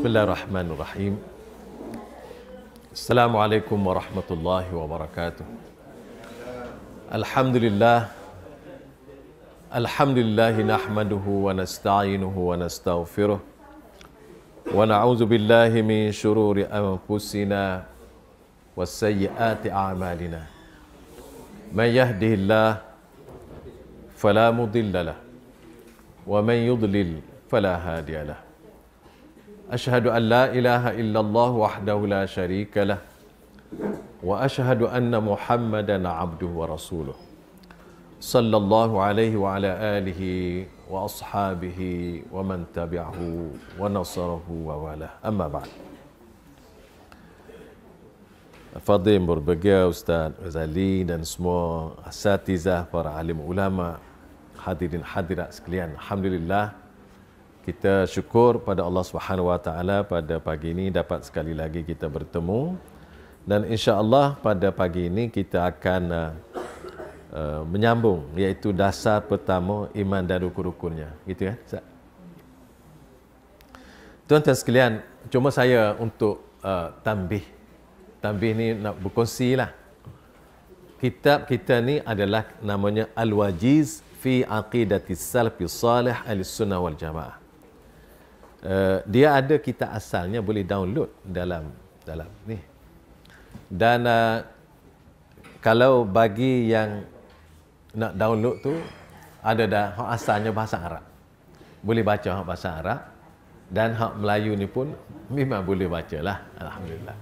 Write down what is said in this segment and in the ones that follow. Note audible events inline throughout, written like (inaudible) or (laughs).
بسم الله الرحمن الرحيم السلام عليكم ورحمة الله وبركاته الحمد لله الحمد لله نحمده ونستعينه ونستغفره ونعوذ بالله من شرور أنفسنا وسيئات أعمالنا من يهده الله فلا مضل له ومن يضلل فلا هادي له أشهد أن لا إله إلا الله وحده لا شريك له وأشهد أن محمدا عبده ورسوله صلى الله عليه وعلى آله وأصحابه ومن تبعه ونصره ووالاه أما بعد Fadil berbagai Ustaz Ghazali dan semua asatizah, para alim ulama, hadirin hadirat sekalian. Alhamdulillah kita syukur pada Allah Subhanahu Wa Taala pada pagi ini dapat sekali lagi kita bertemu dan insya-Allah pada pagi ini kita akan uh, uh, menyambung iaitu dasar pertama iman dan rukun-rukunnya gitu kan ya? Tuan-tuan sekalian cuma saya untuk uh, tambih tambih ni nak berkongsi lah kitab kita ni adalah namanya Al-Wajiz fi Aqidatis Salafis Salih Al-Sunnah Wal Jamaah Eh, dia ada kita asalnya boleh download dalam dalam ni. Dan uh, kalau bagi yang nak download tu ada dah hak asalnya bahasa Arab. Boleh baca hak bahasa Arab dan hak Melayu ni pun memang boleh bacalah alhamdulillah.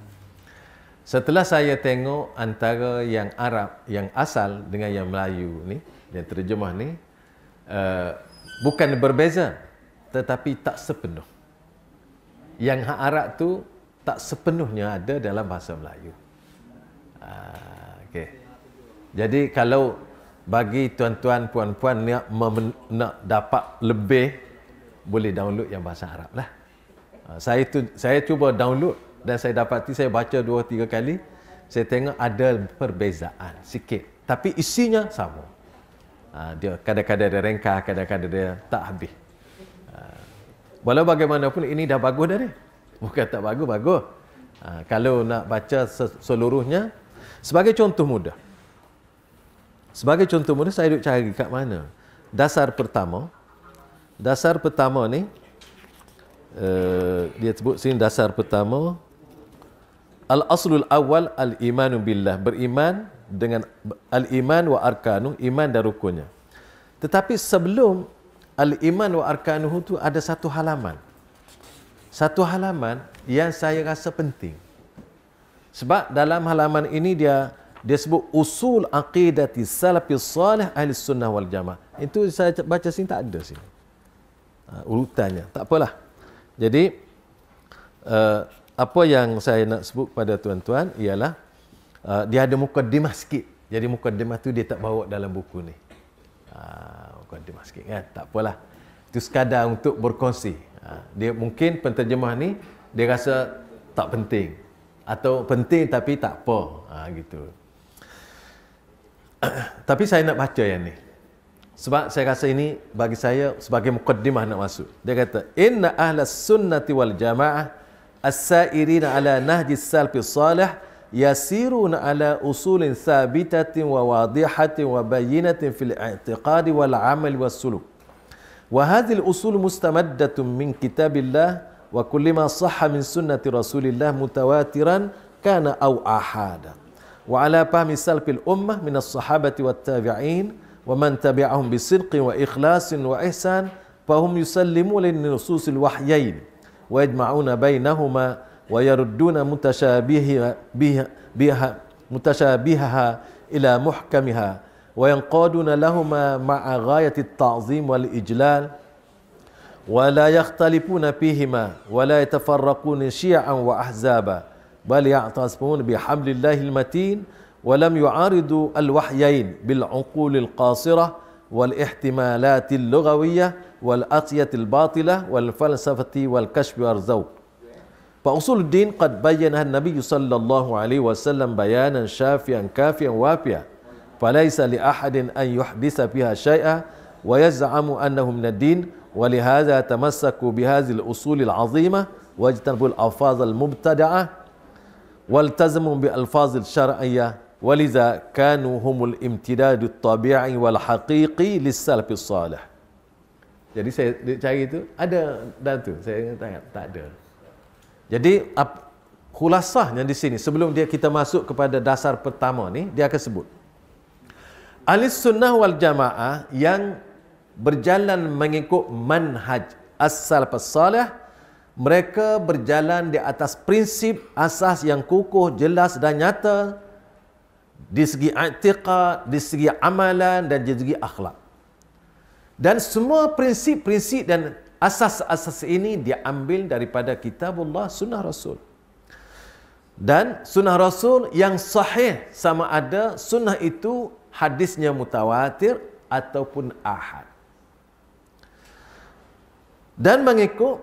Setelah saya tengok antara yang Arab yang asal dengan yang Melayu ni, yang terjemah ni uh, bukan berbeza tetapi tak sepenuh. Yang hak Arab tu tak sepenuhnya ada dalam bahasa Melayu. Ah, okay. Jadi kalau bagi tuan-tuan puan-puan nak, nak dapat lebih boleh download yang bahasa Arab lah. Ah, saya tu saya cuba download dan saya dapati saya baca dua tiga kali saya tengok ada perbezaan sikit tapi isinya sama. Ah, dia kadang-kadang ada rengkah, kadang-kadang dia tak habis. Walau bagaimanapun ini dah bagus dah dia. Bukan tak bagus, bagus. Ha, kalau nak baca seluruhnya, sebagai contoh mudah. Sebagai contoh mudah, saya duduk cari kat mana. Dasar pertama, dasar pertama ni, uh, dia sebut sini dasar pertama, Al-aslul awal al-imanu billah. Beriman dengan al-iman wa arkanu, iman dan rukunnya. Tetapi sebelum Al-Iman wa Arkanuhu tu ada satu halaman. Satu halaman yang saya rasa penting. Sebab dalam halaman ini dia dia sebut usul aqidati salafi salih ahli sunnah wal jamaah. Itu saya baca sini tak ada sini. Uh, urutannya. Tak apalah. Jadi uh, apa yang saya nak sebut pada tuan-tuan ialah uh, dia ada mukadimah sikit. Jadi mukadimah tu dia tak bawa dalam buku ni. Uh, bukan di masjid kan eh? tak apalah itu sekadar untuk berkongsi ha, dia mungkin penterjemah ni dia rasa tak penting atau penting tapi tak apa ha, gitu (clears throat) tapi saya nak baca yang ni sebab saya rasa ini bagi saya sebagai mukaddimah nak masuk dia kata inna ahlas sunnati wal jamaah as-sa'irina ala nahji salih salih يسيرون على أصول ثابتة وواضحة وبينة في الاعتقاد والعمل والسلوك وهذه الأصول مستمدة من كتاب الله وكل ما صح من سنة رسول الله متواترا كان أو أحادا وعلى فهم سلف الأمة من الصحابة والتابعين ومن تبعهم بصدق وإخلاص وإحسان فهم يسلمون للنصوص الوحيين ويجمعون بينهما ويردون متشابهها بها متشابهها إلى محكمها وينقادون لهما مع غاية التعظيم والإجلال ولا يختلفون فيهما ولا يتفرقون شيعا وأحزابا بل يعتصمون بحبل الله المتين ولم يعارضوا الوحيين بالعقول القاصرة والاحتمالات اللغوية والأطية الباطلة والفلسفة والكشف والذوق فأصول الدين قد بينها النبي صلى الله عليه وسلم بيانا شافيا كافيا وافيا فليس لأحد أن يحدث فيها شيئا ويزعم أنه من الدين ولهذا تمسكوا بهذه الأصول العظيمة واجتنبوا الألفاظ المبتدعة والتزموا بألفاظ الشرعية ولذا كانوا هم الامتداد الطبيعي والحقيقي للسلف الصالح Jadi saya cari itu ada dan tu saya tanya tak ada. Jadi ap, khulasahnya di sini sebelum dia kita masuk kepada dasar pertama ni dia akan sebut Ahli sunnah wal jamaah yang berjalan mengikut manhaj asal pesalah mereka berjalan di atas prinsip asas yang kukuh, jelas dan nyata di segi i'tiqad, di segi amalan dan di segi akhlak. Dan semua prinsip-prinsip dan Asas-asas ini dia ambil daripada kitabullah sunnah rasul. Dan sunnah rasul yang sahih sama ada sunnah itu hadisnya mutawatir ataupun ahad. Dan mengikut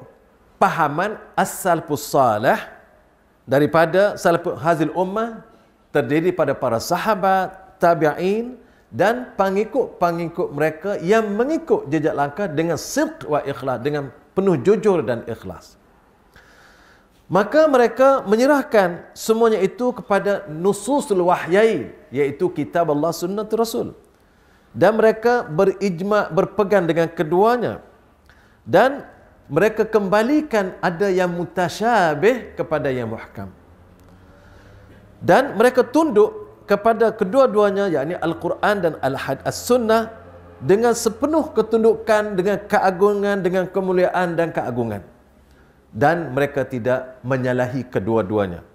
pahaman asal pusalah daripada salafus hazil ummah terdiri pada para sahabat, tabi'in, dan pengikut-pengikut mereka yang mengikut jejak langkah dengan sirq wa ikhlas dengan penuh jujur dan ikhlas. Maka mereka menyerahkan semuanya itu kepada nususul wahyai iaitu kitab Allah sunnah Rasul. Dan mereka berijma berpegang dengan keduanya. Dan mereka kembalikan ada yang mutasyabih kepada yang muhkam. Dan mereka tunduk kepada kedua-duanya yakni al-Quran dan al-Hadis as-Sunnah dengan sepenuh ketundukan dengan keagungan dengan kemuliaan dan keagungan dan mereka tidak menyalahi kedua-duanya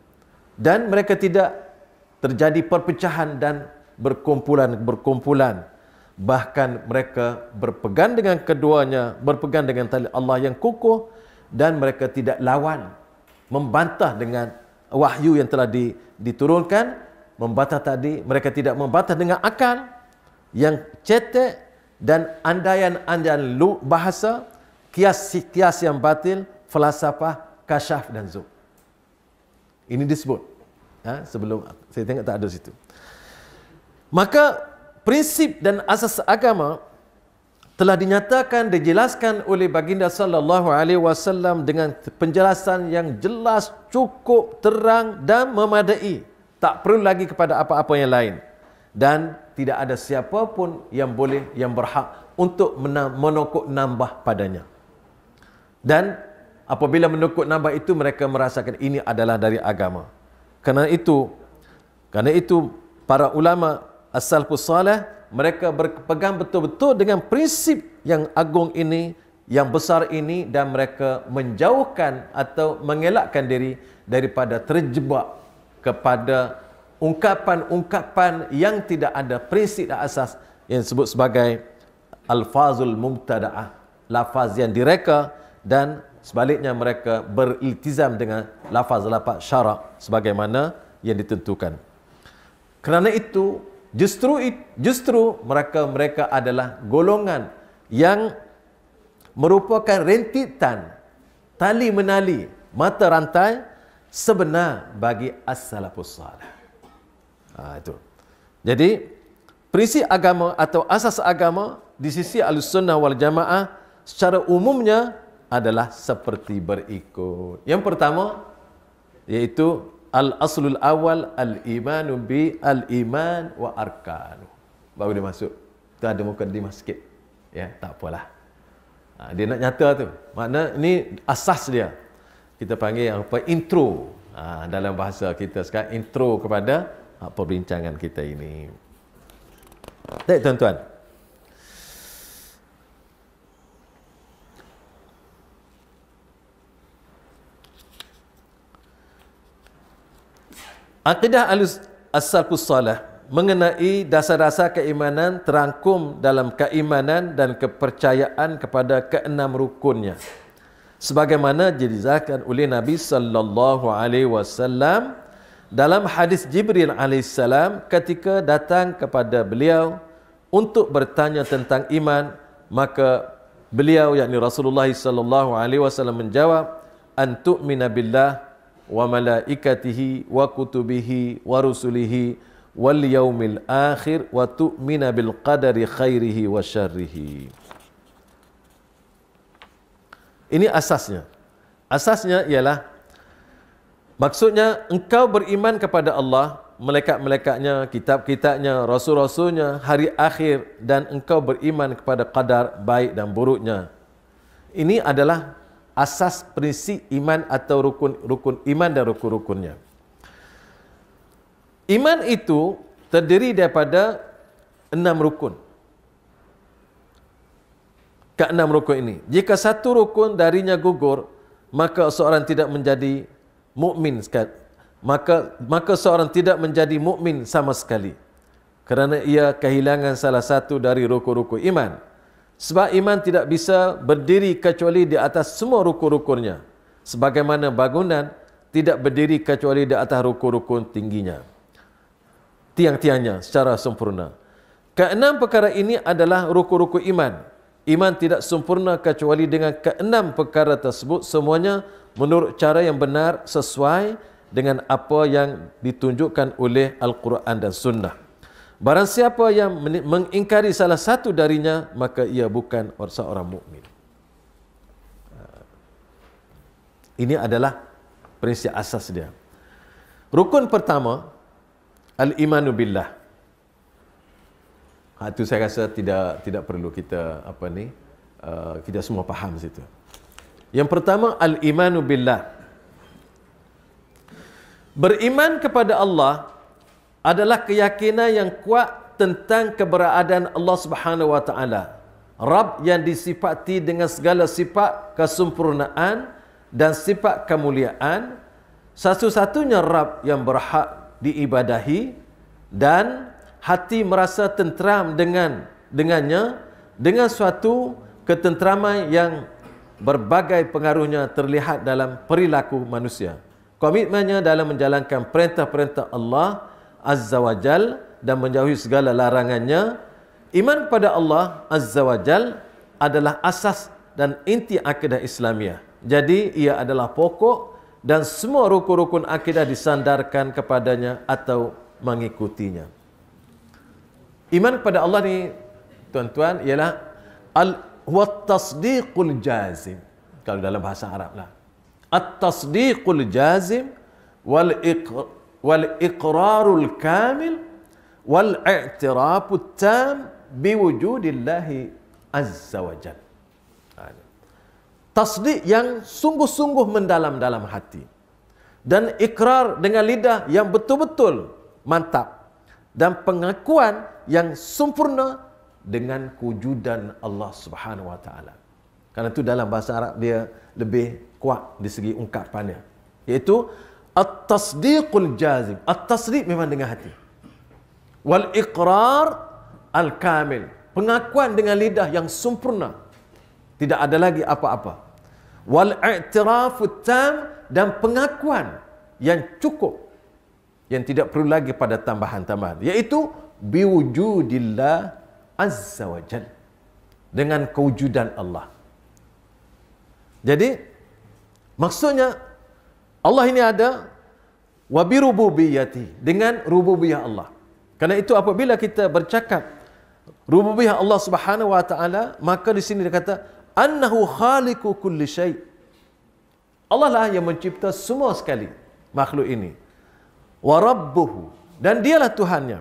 dan mereka tidak terjadi perpecahan dan berkumpulan-berkumpulan bahkan mereka berpegang dengan keduanya berpegang dengan tali Allah yang kukuh dan mereka tidak lawan membantah dengan wahyu yang telah diturunkan membantah tadi, mereka tidak membantah dengan akal yang cetek dan andaian-andaian lu bahasa, kias-kias yang batil, falsafah, kasyaf dan zub. Ini disebut. Ha? sebelum saya tengok tak ada situ. Maka prinsip dan asas agama telah dinyatakan dijelaskan oleh baginda sallallahu alaihi wasallam dengan penjelasan yang jelas cukup terang dan memadai tak perlu lagi kepada apa-apa yang lain dan tidak ada siapapun yang boleh yang berhak untuk menokok nambah padanya dan apabila menokok nambah itu mereka merasakan ini adalah dari agama kerana itu kerana itu para ulama as-salafus salih mereka berpegang betul-betul dengan prinsip yang agung ini yang besar ini dan mereka menjauhkan atau mengelakkan diri daripada terjebak kepada ungkapan-ungkapan yang tidak ada prinsip dan asas yang disebut sebagai alfazul mumtada'ah, lafaz yang direka dan sebaliknya mereka beriltizam dengan lafaz lafaz syarak sebagaimana yang ditentukan kerana itu justru justru mereka mereka adalah golongan yang merupakan rentitan tali menali mata rantai sebenar bagi as-salafus salih. Ha, itu. Jadi prinsip agama atau asas agama di sisi al-sunnah wal jamaah secara umumnya adalah seperti berikut. Yang pertama yaitu al-aslul awal al-imanu bi al-iman wa arkanu. Baru dia masuk. Itu ada muka di masjid. Ya, tak apalah. Ha, dia nak nyata tu. Makna ini asas dia kita panggil yang apa intro ha, dalam bahasa kita sekarang intro kepada ha, perbincangan kita ini. Baik tuan-tuan. Akidah Al-Salafus Salah mengenai dasar-dasar keimanan terangkum dalam keimanan dan kepercayaan kepada keenam rukunnya sebagaimana dirizahkan oleh Nabi sallallahu alaihi wasallam dalam hadis Jibril alaihissalam ketika datang kepada beliau untuk bertanya tentang iman maka beliau yakni Rasulullah sallallahu alaihi wasallam menjawab antu'mina billah wa malaikatihi wa kutubihi wa rusulihi wal yaumil akhir wa tu'mina bil qadari khairihi wa syarrihi ini asasnya. Asasnya ialah maksudnya engkau beriman kepada Allah, malaikat-malaikatnya, kitab-kitabnya, rasul-rasulnya, hari akhir dan engkau beriman kepada qadar baik dan buruknya. Ini adalah asas prinsip iman atau rukun-rukun iman dan rukun-rukunnya. Iman itu terdiri daripada enam rukun enam rukun ini. Jika satu rukun darinya gugur, maka seorang tidak menjadi mukmin sekali. Maka maka seorang tidak menjadi mukmin sama sekali. Kerana ia kehilangan salah satu dari rukun-rukun iman. Sebab iman tidak bisa berdiri kecuali di atas semua rukun-rukunnya. Sebagaimana bangunan tidak berdiri kecuali di atas rukun-rukun tingginya. Tiang-tiangnya secara sempurna. Keenam perkara ini adalah rukun-rukun iman. Iman tidak sempurna kecuali dengan keenam perkara tersebut semuanya menurut cara yang benar sesuai dengan apa yang ditunjukkan oleh Al-Quran dan Sunnah. Barang siapa yang mengingkari salah satu darinya, maka ia bukan seorang mukmin. Ah. Ini adalah prinsip asas dia. Rukun pertama, Al-Imanu Billah. Ha, itu saya rasa tidak tidak perlu kita apa ni uh, kita semua faham situ. Yang pertama al imanu billah. Beriman kepada Allah adalah keyakinan yang kuat tentang keberadaan Allah Subhanahu wa taala. Rabb yang disifati dengan segala sifat kesempurnaan dan sifat kemuliaan satu-satunya Rabb yang berhak diibadahi dan hati merasa tenteram dengan dengannya dengan suatu ketenteraman yang berbagai pengaruhnya terlihat dalam perilaku manusia. Komitmennya dalam menjalankan perintah-perintah Allah Azza wajal dan menjauhi segala larangannya. Iman kepada Allah Azza wajal adalah asas dan inti akidah Islamiah. Jadi ia adalah pokok dan semua rukun-rukun akidah disandarkan kepadanya atau mengikutinya. Iman kepada Allah ni tuan-tuan ialah al huwa tasdiqul jazim. Kalau dalam bahasa Arab lah. At-tasdiqul jazim wal wal iqrarul kamil wal i'tirafu tam bi biwujudillahi azza wa jalla. Ha, yang sungguh-sungguh mendalam dalam hati dan ikrar dengan lidah yang betul-betul mantap dan pengakuan yang sempurna dengan Kujudan Allah Subhanahu Wa Taala. Karena itu dalam bahasa Arab dia lebih kuat di segi ungkapannya. Iaitu at-tasdiqul jazim. At-tasdiq memang dengan hati. Wal iqrar al-kamil. Pengakuan dengan lidah yang sempurna. Tidak ada lagi apa-apa. Wal i'tirafu tam dan pengakuan yang cukup yang tidak perlu lagi pada tambahan-tambahan iaitu biwujudillah azza wajal dengan kewujudan Allah jadi maksudnya Allah ini ada wa rububiyyati dengan rububiyah Allah Karena itu apabila kita bercakap rububiyah Allah Subhanahu wa taala maka di sini dia kata annahu khaliqu kulli syai Allah lah yang mencipta semua sekali makhluk ini wa rabbuhu dan dialah tuhannya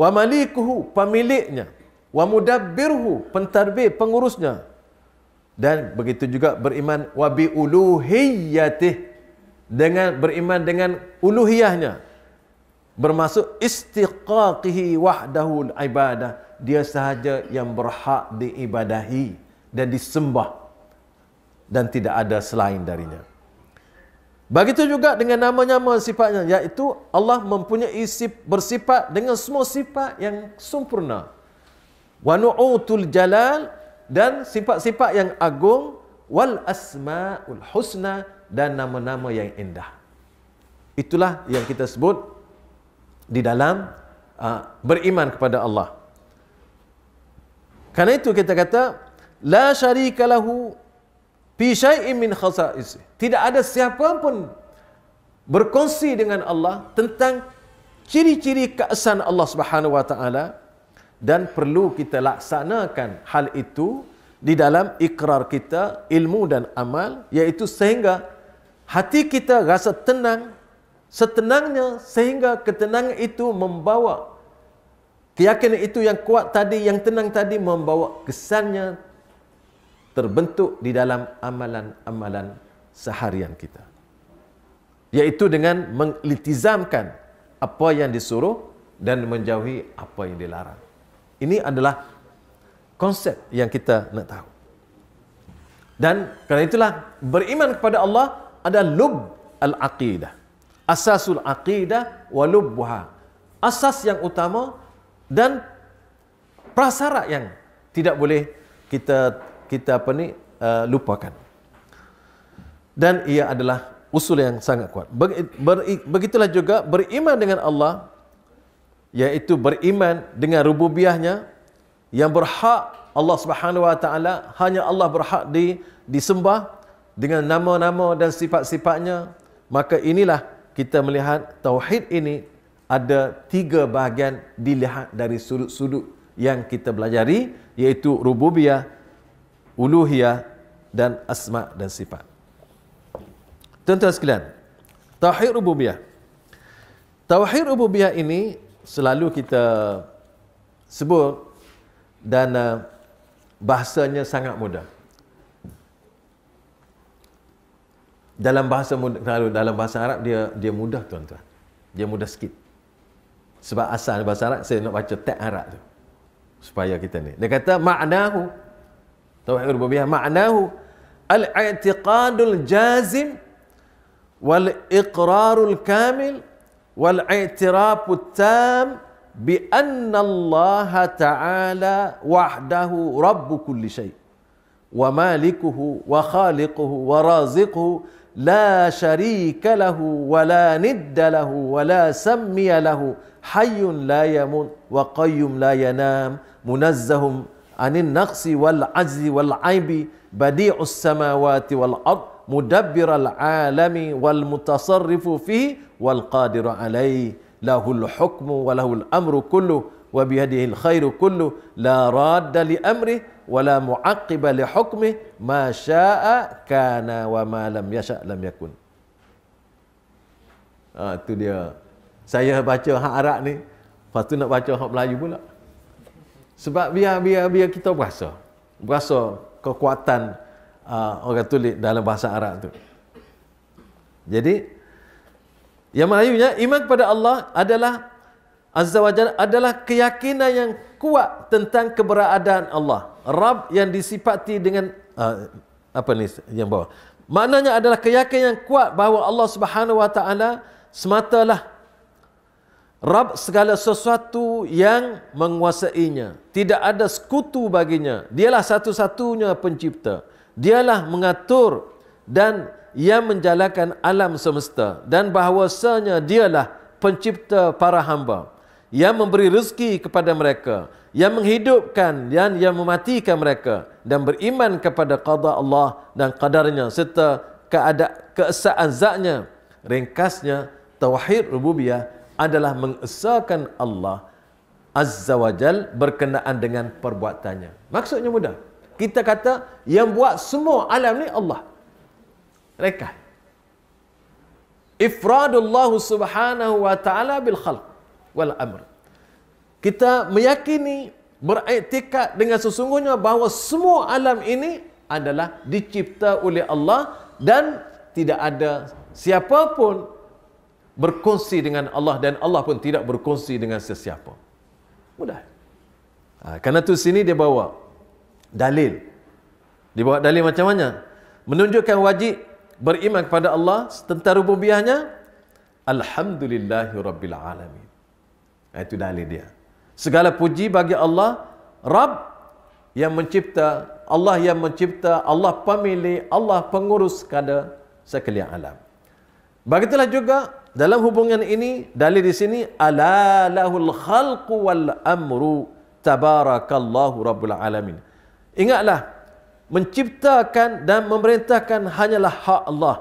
wa malikuhu pemiliknya wa mudabbirhu pentadbir pengurusnya dan begitu juga beriman wa bi uluhiyyatih dengan beriman dengan uluhiyahnya bermaksud istiqaqihi wahdahu ibadah dia sahaja yang berhak diibadahi dan disembah dan tidak ada selain darinya. Begitu juga dengan nama-nama sifatnya iaitu Allah mempunyai sifat bersifat dengan semua sifat yang sempurna. Wa nu'utul jalal dan sifat-sifat yang agung wal asmaul husna dan nama-nama yang indah. Itulah yang kita sebut di dalam uh, beriman kepada Allah. Karena itu kita kata la syarika lahu Pisai syai'in khasa isi. Tidak ada siapa pun berkongsi dengan Allah tentang ciri-ciri keesan Allah Subhanahu wa taala dan perlu kita laksanakan hal itu di dalam ikrar kita ilmu dan amal yaitu sehingga hati kita rasa tenang setenangnya sehingga ketenangan itu membawa keyakinan itu yang kuat tadi yang tenang tadi membawa kesannya terbentuk di dalam amalan-amalan seharian kita. Iaitu dengan mengiltizamkan apa yang disuruh dan menjauhi apa yang dilarang. Ini adalah konsep yang kita nak tahu. Dan kerana itulah beriman kepada Allah ada lub al-aqidah. Asasul aqidah wa lubbuha. Asas yang utama dan prasarat yang tidak boleh kita kita apa ni uh, lupakan. Dan ia adalah usul yang sangat kuat. begitulah juga beriman dengan Allah iaitu beriman dengan rububiahnya yang berhak Allah Subhanahu Wa Taala hanya Allah berhak di disembah dengan nama-nama dan sifat-sifatnya maka inilah kita melihat tauhid ini ada tiga bahagian dilihat dari sudut-sudut yang kita belajari iaitu rububiyah uluhiyah dan asma dan sifat. Tuan-tuan sekalian, tauhid rububiyah. Tauhid rububiyah ini selalu kita sebut dan uh, bahasanya sangat mudah. Dalam bahasa kalau dalam bahasa Arab dia dia mudah tuan-tuan. Dia mudah sikit. Sebab asal bahasa Arab saya nak baca teks Arab tu. Supaya kita ni. Dia kata ma'nahu توحيد الربوبية معناه الاعتقاد الجازم والإقرار الكامل والاعتراف التام بأن الله تعالى وحده رب كل شيء ومالكه وخالقه ورازقه لا شريك له ولا ند له ولا سمي له حي لا يموت وقيم لا ينام منزه عن النقص والعجز والعيب بديع السماوات والأرض مدبر العالم والمتصرف فيه والقادر عليه له الحكم وله الأمر كله وبيده الخير كله لا راد لأمره ولا معقب لحكمه ما شاء كان وما لم يشاء لم يكن ha, آه، itu dia saya baca hak Arab ni lepas tu nak baca hak Melayu pula Sebab biar biar biar kita berasa. Berasa kekuatan uh, orang tulis dalam bahasa Arab tu. Jadi yang maknanya iman kepada Allah adalah azza wajalla adalah keyakinan yang kuat tentang keberadaan Allah. Rabb yang disifati dengan uh, apa ni yang bawah. Maknanya adalah keyakinan yang kuat bahawa Allah Subhanahu wa taala semata lah Rab segala sesuatu yang menguasainya. Tidak ada sekutu baginya. Dialah satu-satunya pencipta. Dialah mengatur dan yang menjalankan alam semesta. Dan bahawasanya dialah pencipta para hamba. Yang memberi rezeki kepada mereka. Yang menghidupkan dan yang mematikan mereka. Dan beriman kepada qadar Allah dan qadarnya. Serta keadaan keesaan zatnya. Ringkasnya, Tawahid Rububiyah adalah mengesahkan Allah Azza wa Jal berkenaan dengan perbuatannya. Maksudnya mudah. Kita kata yang buat semua alam ni Allah. Reka. Ifradullah subhanahu wa ta'ala bil khalq wal amr. Kita meyakini beriktikad dengan sesungguhnya bahawa semua alam ini adalah dicipta oleh Allah dan tidak ada siapapun berkongsi dengan Allah dan Allah pun tidak berkongsi dengan sesiapa. Mudah. Ha, karena tu sini dia bawa dalil. Dia bawa dalil macam mana? Menunjukkan wajib beriman kepada Allah tentang rububiahnya. Alhamdulillahirrabbilalamin. Ha, itu dalil dia. Segala puji bagi Allah, Rabb yang mencipta, Allah yang mencipta, Allah pemilih, Allah pengurus kada sekalian alam. Begitulah juga dalam hubungan ini dalil di sini ala lahul khalqu wal amru tabarakallahu rabbul alamin. Ingatlah menciptakan dan memerintahkan hanyalah hak Allah.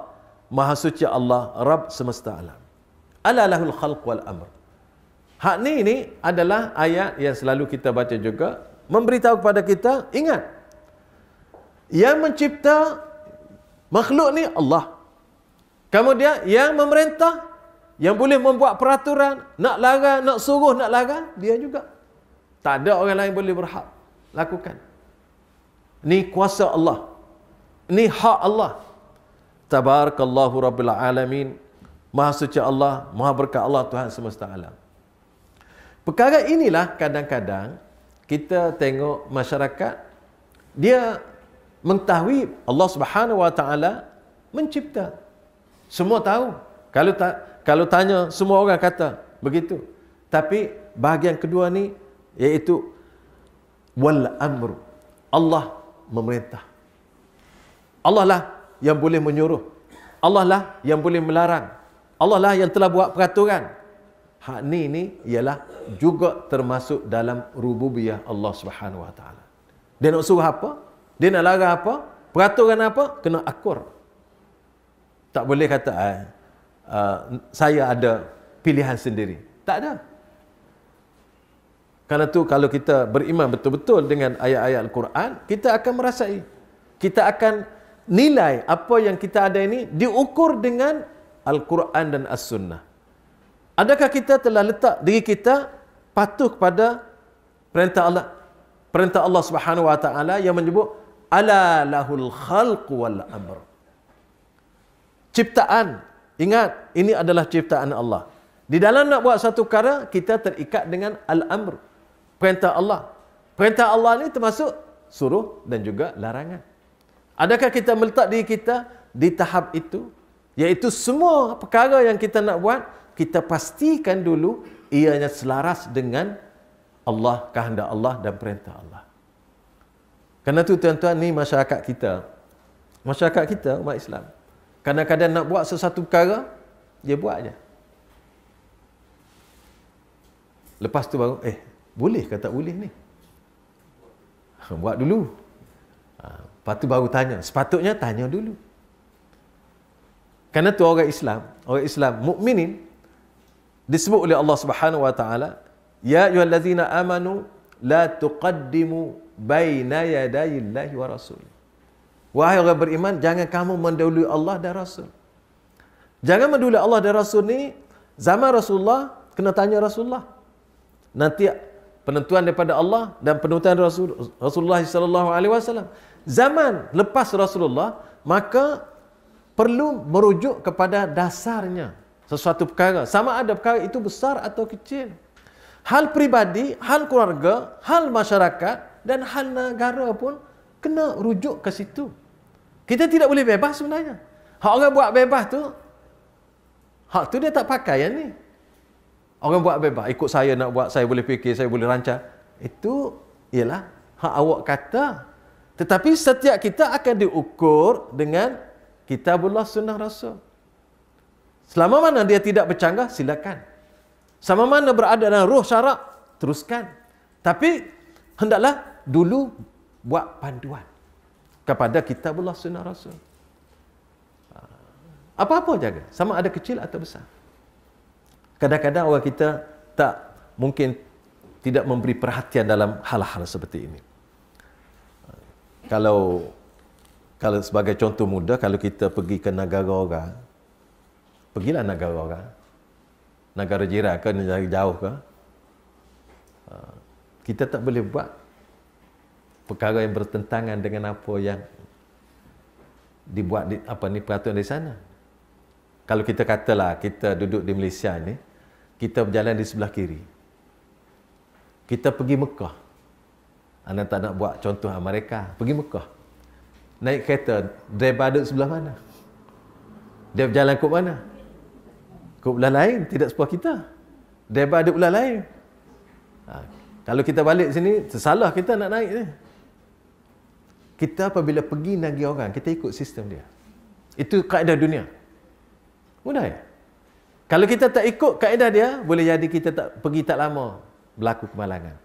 Maha suci Allah, Rabb semesta alam. Ala lahul khalq wal amru. Hak ni ini adalah ayat yang selalu kita baca juga memberitahu kepada kita ingat yang mencipta makhluk ni Allah. Kemudian yang memerintah yang boleh membuat peraturan, nak larang, nak suruh, nak larang, dia juga. Tak ada orang lain boleh berhak. Lakukan. Ini kuasa Allah. Ini hak Allah. Tabarakallahu Rabbil Alamin. Maha suci Allah, maha berkat Allah Tuhan semesta alam. Perkara inilah kadang-kadang kita tengok masyarakat dia mengetahui Allah Subhanahu Wa Taala mencipta. Semua tahu. Kalau tak kalau tanya, semua orang kata begitu. Tapi bahagian kedua ni iaitu wal amru. Allah memerintah. Allah lah yang boleh menyuruh. Allah lah yang boleh melarang. Allah lah yang telah buat peraturan. Hak ni ni ialah juga termasuk dalam rububiyah Allah Subhanahu Wa Taala. Dia nak suruh apa? Dia nak larang apa? Peraturan apa? Kena akur. Tak boleh kata, eh, uh, saya ada pilihan sendiri. Tak ada. Karena tu kalau kita beriman betul-betul dengan ayat-ayat Al-Quran, kita akan merasai. Kita akan nilai apa yang kita ada ini diukur dengan Al-Quran dan As-Sunnah. Adakah kita telah letak diri kita patuh kepada perintah Allah? Perintah Allah Subhanahu Wa Taala yang menyebut ala lahul khalq wal amr. Ciptaan Ingat, ini adalah ciptaan Allah. Di dalam nak buat satu perkara, kita terikat dengan al-amr. Perintah Allah. Perintah Allah ni termasuk suruh dan juga larangan. Adakah kita meletak diri kita di tahap itu? Iaitu semua perkara yang kita nak buat, kita pastikan dulu ianya selaras dengan Allah, kehendak Allah dan perintah Allah. Kerana tu tuan-tuan ni masyarakat kita. Masyarakat kita umat Islam. Kadang-kadang nak buat sesuatu perkara, dia buat je. Lepas tu baru, eh, boleh ke tak boleh ni? Ha, buat dulu. Ha, lepas tu baru tanya. Sepatutnya tanya dulu. Kerana tu orang Islam, orang Islam mukminin disebut oleh Allah Subhanahu Wa Taala, "Ya ayyuhallazina amanu la tuqaddimu baina yadayillahi wa rasulih." Wahai orang beriman, jangan kamu mendahului Allah dan Rasul. Jangan mendahului Allah dan Rasul ni, zaman Rasulullah, kena tanya Rasulullah. Nanti penentuan daripada Allah dan penentuan Rasul, Rasulullah sallallahu alaihi wasallam. Zaman lepas Rasulullah, maka perlu merujuk kepada dasarnya sesuatu perkara. Sama ada perkara itu besar atau kecil. Hal pribadi, hal keluarga, hal masyarakat dan hal negara pun kena rujuk ke situ. Kita tidak boleh bebas sebenarnya. Hak orang buat bebas tu, hak tu dia tak pakai yang ni. Orang buat bebas, ikut saya nak buat, saya boleh fikir, saya boleh rancang. Itu ialah hak awak kata. Tetapi setiap kita akan diukur dengan kitabullah sunnah rasul. Selama mana dia tidak bercanggah, silakan. Selama mana berada dalam ruh syarak, teruskan. Tapi hendaklah dulu buat panduan kepada kitabullah sunnah rasul. Ha. Apa-apa jaga. Sama ada kecil atau besar. Kadang-kadang orang kita tak mungkin tidak memberi perhatian dalam hal-hal seperti ini. Ha. Kalau kalau sebagai contoh muda, kalau kita pergi ke negara orang, pergilah negara orang, negara jiran ke, negara jauh ke, ha. kita tak boleh buat perkara yang bertentangan dengan apa yang dibuat di, apa ni peraturan di sana. Kalau kita katalah kita duduk di Malaysia ni, kita berjalan di sebelah kiri. Kita pergi Mekah. Anda tak nak buat contoh Amerika, pergi Mekah. Naik kereta, driver duduk sebelah mana? Dia berjalan ke mana? Ke belah lain, tidak sebuah kita. Driver duduk belah lain. Ha. Kalau kita balik sini, tersalah kita nak naik ni kita apabila pergi nagi orang, kita ikut sistem dia. Itu kaedah dunia. Mudah ya? Kalau kita tak ikut kaedah dia, boleh jadi kita tak pergi tak lama berlaku kemalangan.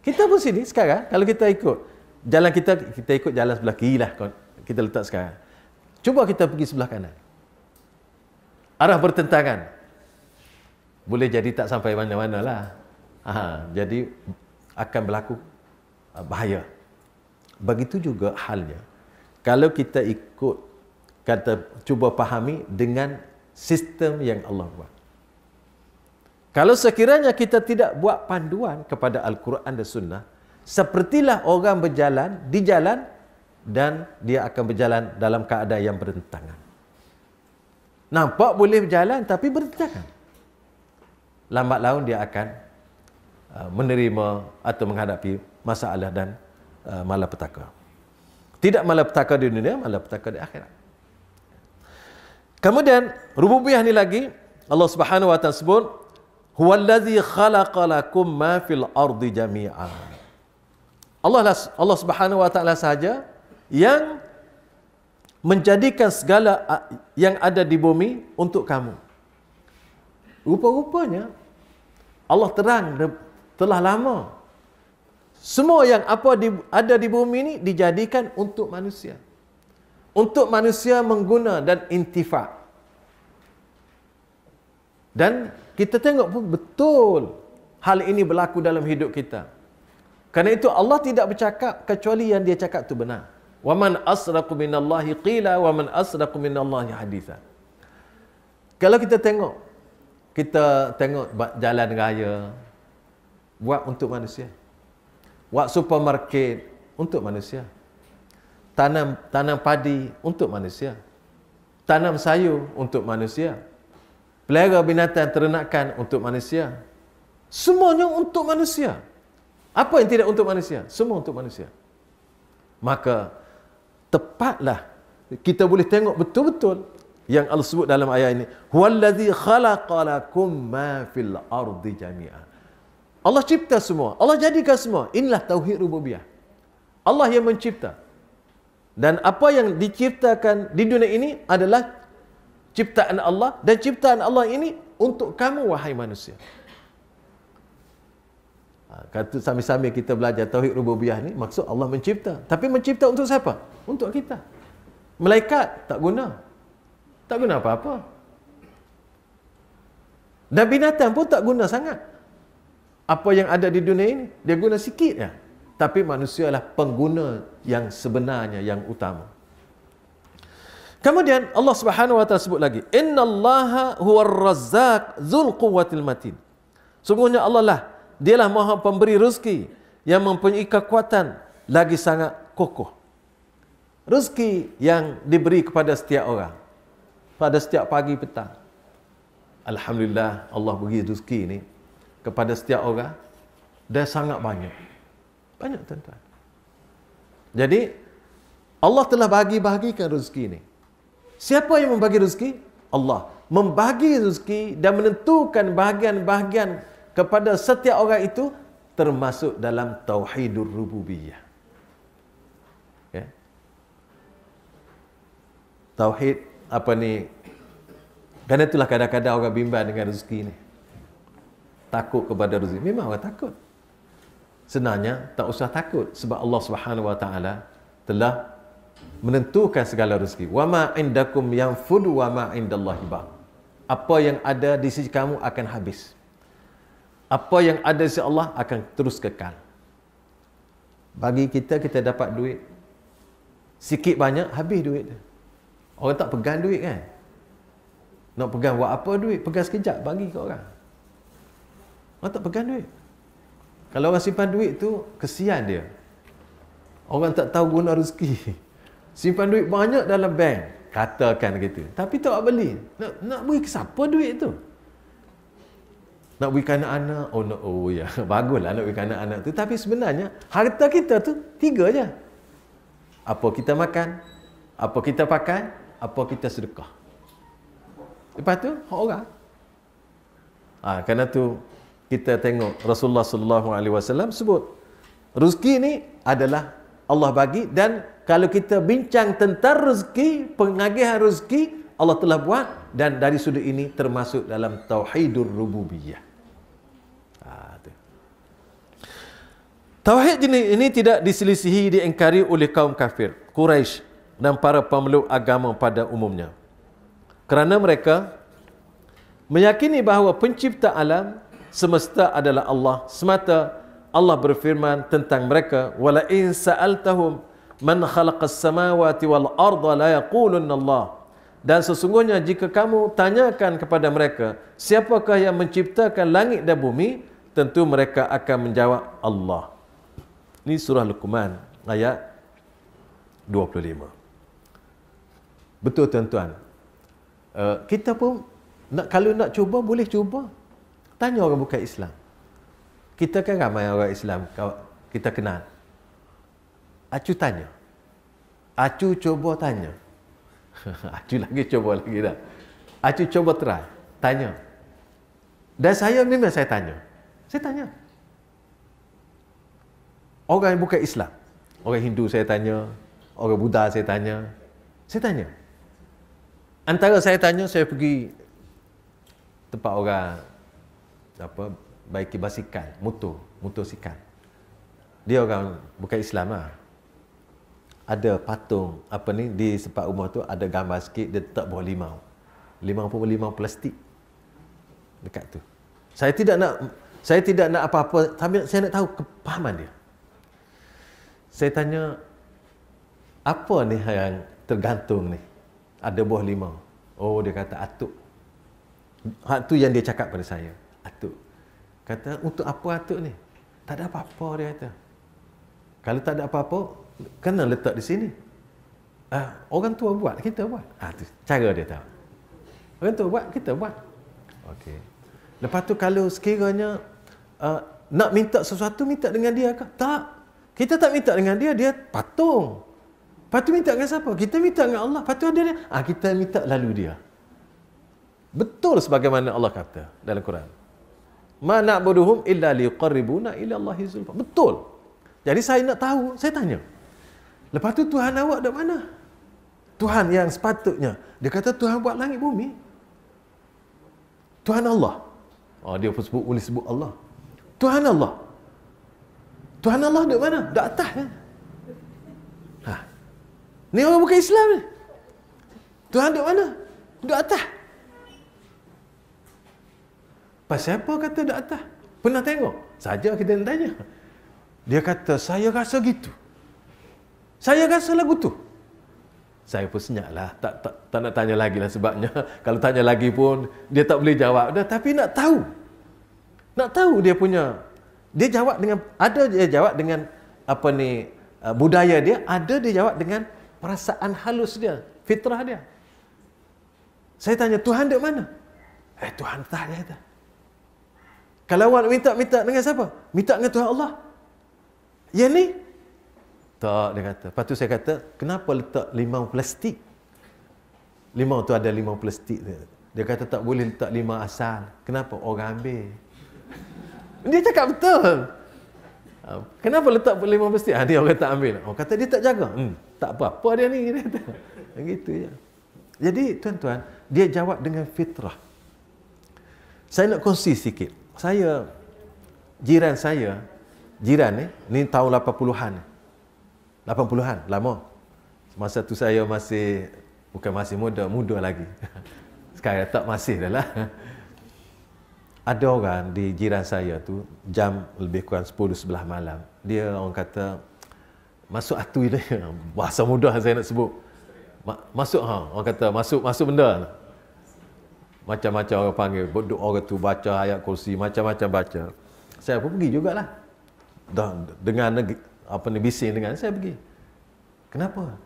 Kita pun sini sekarang, kalau kita ikut jalan kita, kita ikut jalan sebelah kiri lah kita letak sekarang. Cuba kita pergi sebelah kanan. Arah bertentangan. Boleh jadi tak sampai mana-mana lah. Ha, jadi akan berlaku ah, bahaya. Begitu juga halnya kalau kita ikut kata cuba pahami dengan sistem yang Allah buat. Kalau sekiranya kita tidak buat panduan kepada Al-Quran dan Sunnah, sepertilah orang berjalan di jalan dan dia akan berjalan dalam keadaan yang berentangan. Nampak boleh berjalan tapi berentangan. Lambat laun dia akan uh, menerima atau menghadapi masalah dan Uh, malapetaka. Tidak malapetaka di dunia, malapetaka di akhirat. Kemudian rububiyah ni lagi Allah Subhanahu wa taala sebut huwallazi khalaqa lakum ma fil ardi jami'a. Allah lah, Allah Subhanahu wa taala saja yang menjadikan segala yang ada di bumi untuk kamu. Rupa-rupanya Allah terang telah lama semua yang apa di, ada di bumi ini dijadikan untuk manusia. Untuk manusia mengguna dan intifak. Dan kita tengok pun betul hal ini berlaku dalam hidup kita. Karena itu Allah tidak bercakap kecuali yang dia cakap itu benar. Waman أَصْرَقُ مِنَ اللَّهِ قِيلَ وَمَنْ أَصْرَقُ مِنَ اللَّهِ حَدِثًا Kalau kita tengok, kita tengok jalan raya buat untuk manusia. Wak supermarket untuk manusia. Tanam tanam padi untuk manusia. Tanam sayur untuk manusia. Pelihara binatang ternakan untuk manusia. Semuanya untuk manusia. Apa yang tidak untuk manusia? Semua untuk manusia. Maka tepatlah kita boleh tengok betul-betul yang Allah sebut dalam ayat ini, "Huwallazi khalaqalakum ma fil ardi jami'a." Allah cipta semua. Allah jadikan semua. Inilah tauhid rububiyah. Allah yang mencipta. Dan apa yang diciptakan di dunia ini adalah ciptaan Allah dan ciptaan Allah ini untuk kamu wahai manusia. Ha, kata sambil-sambil kita belajar tauhid rububiyah ni maksud Allah mencipta. Tapi mencipta untuk siapa? Untuk kita. Malaikat tak guna. Tak guna apa-apa. Dan binatang pun tak guna sangat apa yang ada di dunia ini dia guna sikit ya. tapi manusia adalah pengguna yang sebenarnya yang utama kemudian Allah Subhanahu wa taala sebut lagi innallaha huwar razzaq dzul quwwatil matin sungguhnya Allah lah dialah maha pemberi rezeki yang mempunyai kekuatan lagi sangat kokoh rezeki yang diberi kepada setiap orang pada setiap pagi petang Alhamdulillah Allah bagi rezeki ini kepada setiap orang dia sangat banyak banyak tuan-tuan jadi Allah telah bagi-bagikan rezeki ini siapa yang membagi rezeki Allah membagi rezeki dan menentukan bahagian-bahagian kepada setiap orang itu termasuk dalam tauhidur rububiyah ya tauhid apa ni kerana itulah kadang-kadang orang bimbang dengan rezeki ni takut kepada rezeki. Memang orang takut. Sebenarnya tak usah takut sebab Allah Subhanahu Wa Taala telah menentukan segala rezeki. Wa ma indakum yang fudu wa ma indallahi ba. Apa yang ada di sisi kamu akan habis. Apa yang ada di sisi Allah akan terus kekal. Bagi kita kita dapat duit sikit banyak habis duit dia. Orang tak pegang duit kan? Nak pegang buat apa duit? Pegang sekejap bagi ke orang. Orang tak pegang duit. Kalau orang simpan duit tu, kesian dia. Orang tak tahu guna rezeki. (laughs) Simpan duit banyak dalam bank. Katakan gitu. Tapi tak beli. Nak, nak beri ke siapa duit tu? Nak beri anak-anak? Oh, no, oh ya. (laughs) Baguslah nak beri anak-anak tu. Tapi sebenarnya, harta kita tu tiga je. Apa kita makan? Apa kita pakai? Apa kita sedekah? Lepas tu, orang. Ah, ha, kerana tu kita tengok Rasulullah sallallahu alaihi wasallam sebut rezeki ni adalah Allah bagi dan kalau kita bincang tentang rezeki pengagihan rezeki Allah telah buat dan dari sudut ini termasuk dalam tauhidur rububiyah ha, tauhid jenis ini tidak diselisihi diengkari oleh kaum kafir Quraisy dan para pemeluk agama pada umumnya kerana mereka meyakini bahawa pencipta alam semesta adalah Allah semata. Allah berfirman tentang mereka, "Wala in sa'altahum man khalaqas samawati wal arda la yaqulunna Allah." Dan sesungguhnya jika kamu tanyakan kepada mereka, siapakah yang menciptakan langit dan bumi? Tentu mereka akan menjawab Allah. Ini surah Luqman ayat 25. Betul tuan-tuan. Uh, kita pun nak kalau nak cuba boleh cuba. Tanya orang bukan Islam. Kita kan ramai orang Islam kita kenal. Acu tanya. Acu cuba tanya. (laughs) Acu lagi cuba lagi dah. Acu cuba try. Tanya. Dan saya memang saya tanya. Saya tanya. Orang yang bukan Islam. Orang Hindu saya tanya. Orang Buddha saya tanya. Saya tanya. Antara saya tanya, saya pergi tempat orang apa baiki basikal, motor, motosikal. Dia orang bukan Islam lah. Ada patung apa ni di sepak umur tu ada gambar sikit dia tak boleh limau. Limau pun limau plastik. Dekat tu. Saya tidak nak saya tidak nak apa-apa tapi saya nak tahu kepahaman dia. Saya tanya apa ni yang tergantung ni? Ada buah limau. Oh dia kata atuk. Hak tu yang dia cakap pada saya atuk. Kata, untuk apa atuk ni? Tak ada apa-apa dia kata. Kalau tak ada apa-apa, kena letak di sini. Ah, orang tua buat, kita buat. Ah, tu, cara dia tahu. Orang tua buat, kita buat. Okey. Lepas tu kalau sekiranya uh, nak minta sesuatu, minta dengan dia ke? Tak. Kita tak minta dengan dia, dia patung. Patu minta dengan siapa? Kita minta dengan Allah. Patu ada dia. Ah, kita minta lalu dia. Betul sebagaimana Allah kata dalam Quran. Ma na'buduhum illa liqarribuna ila Allahi Zulfa. Betul. Jadi saya nak tahu, saya tanya. Lepas tu Tuhan awak dekat mana? Tuhan yang sepatutnya. Dia kata Tuhan buat langit bumi. Tuhan Allah. Oh, dia pun sebut, boleh sebut Allah. Tuhan Allah. Tuhan Allah dekat mana? Dekat atas. Ya? Ha. Ni orang bukan Islam ni. Tuhan dekat mana? Dekat atas. Pasal apa kata di atas? Pernah tengok? Saja kita nak tanya. Dia kata, saya rasa gitu. Saya rasa lagu tu. Saya pun senyaklah. Tak, tak, tak nak tanya lagi lah sebabnya. (laughs) Kalau tanya lagi pun, dia tak boleh jawab. Dah, tapi nak tahu. Nak tahu dia punya. Dia jawab dengan, ada dia jawab dengan, apa ni, uh, budaya dia. Ada dia jawab dengan perasaan halus dia. Fitrah dia. Saya tanya, Tuhan di mana? Eh, Tuhan tak ada. Ya, kalau awak minta, minta dengan siapa? Minta dengan Tuhan Allah. Ya ni? Tak, dia kata. Lepas tu saya kata, kenapa letak limau plastik? Limau tu ada limau plastik. Dia, dia kata, tak boleh letak limau asal. Kenapa? Orang ambil. Dia cakap betul. Ah, kenapa letak limau plastik? Ha, dia orang tak ambil. Orang kata, dia tak jaga. Hmm, tak apa-apa dia ni. Dia kata. Begitu (laughs) je. Jadi, tuan-tuan, dia jawab dengan fitrah. Saya nak kongsi sikit saya jiran saya jiran ni eh, ni tahun 80-an 80-an lama masa tu saya masih bukan masih muda muda lagi (laughs) sekarang tak masih dah lah (laughs) ada orang di jiran saya tu jam lebih kurang 10 11 malam dia orang kata masuk atui dia (laughs) bahasa mudah saya nak sebut masuk ha orang kata masuk masuk benda lah. Macam-macam orang panggil. Berdoa orang tu baca ayat kursi. Macam-macam baca. Saya pun pergi jugalah. Dengan apa ni bising dengan saya pergi. Kenapa?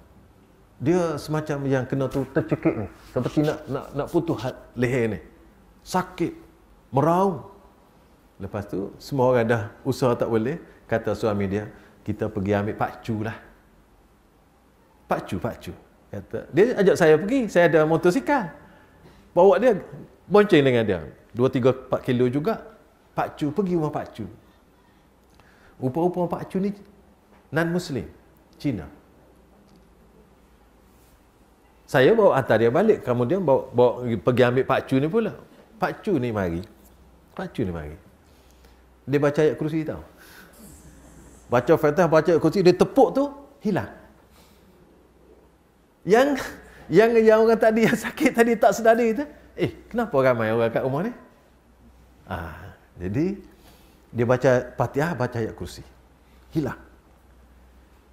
Dia semacam yang kena tu tercekik ni. Seperti nak nak nak putus leher ni. Sakit. Meraung. Lepas tu semua orang dah usaha tak boleh. Kata suami dia, kita pergi ambil pacu lah. Pacu, pacu. Kata, dia ajak saya pergi. Saya ada motosikal bawa dia bonceng dengan dia dua tiga empat kilo juga pak cu pergi rumah pak cu rupa-rupa pak cu ni non muslim Cina saya bawa hantar dia balik kemudian bawa, bawa pergi ambil pak cu ni pula pak cu ni mari pak cu ni mari dia baca ayat kursi tau baca fatah baca ayat kursi dia tepuk tu hilang yang yang yang orang tadi yang sakit tadi tak sedari tu eh kenapa ramai orang kat rumah ni ah jadi dia baca Fatihah baca ayat kursi hilang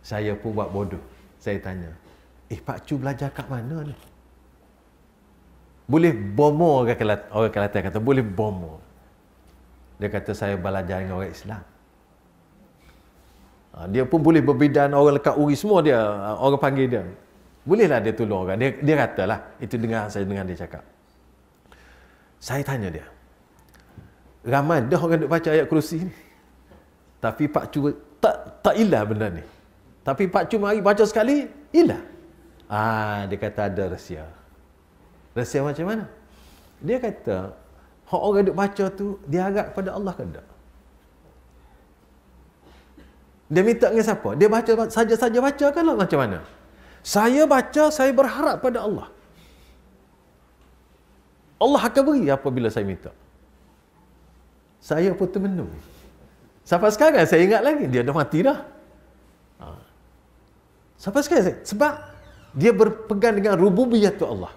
saya pun buat bodoh saya tanya eh pak cu belajar kat mana ni boleh bomo orang Kelantan orang dia kata boleh bomo dia kata saya belajar dengan orang Islam ah, dia pun boleh berbidan orang lekat uri semua dia ah, orang panggil dia Bolehlah dia tolong orang. Dia, dia lah Itu dengar saya dengan dia cakap. Saya tanya dia. Ramai dia orang duk baca ayat kerusi ni. Tapi Pak Cu tak, tak ilah benda ni. Tapi Pak Cu mari baca sekali, ilah. Ah, dia kata ada rahsia. Rahsia macam mana? Dia kata, orang duk baca tu, dia harap pada Allah ke tak? Dia minta dengan siapa? Dia baca saja-saja baca kan lah macam mana? Saya baca, saya berharap pada Allah. Allah akan beri apabila saya minta. Saya pun termenung. Sampai sekarang saya ingat lagi, dia dah mati dah. Ha. Sampai sekarang saya, sebab dia berpegang dengan rububiyah tu Allah.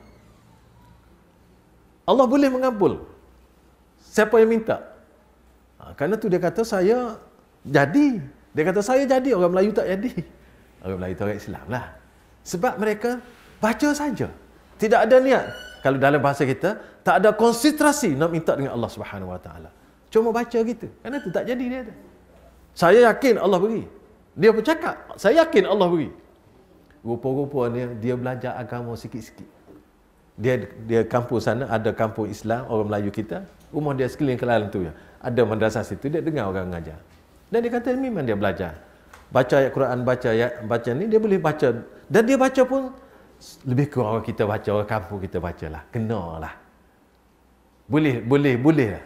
Allah boleh mengampul. Siapa yang minta? Ha, karena tu dia kata saya jadi. Dia kata saya jadi, orang Melayu tak jadi. Orang Melayu tu orang Islam lah. Sebab mereka baca saja. Tidak ada niat. Kalau dalam bahasa kita, tak ada konsentrasi nak minta dengan Allah Subhanahu Wa Taala. Cuma baca gitu. Karena itu tak jadi dia ada. Saya yakin Allah beri. Dia pun cakap, saya yakin Allah beri. Rupa-rupanya dia belajar agama sikit-sikit. Dia dia kampung sana, ada kampung Islam, orang Melayu kita. Rumah dia sekeliling kelalan tu. Ya. Ada madrasah situ, dia dengar orang mengajar. Dan dia kata memang dia belajar. Baca ayat Quran, baca ayat, baca ni, dia boleh baca dan dia baca pun lebih kurang orang kita baca, orang kampung kita baca lah. Kenalah. Boleh, boleh, boleh lah.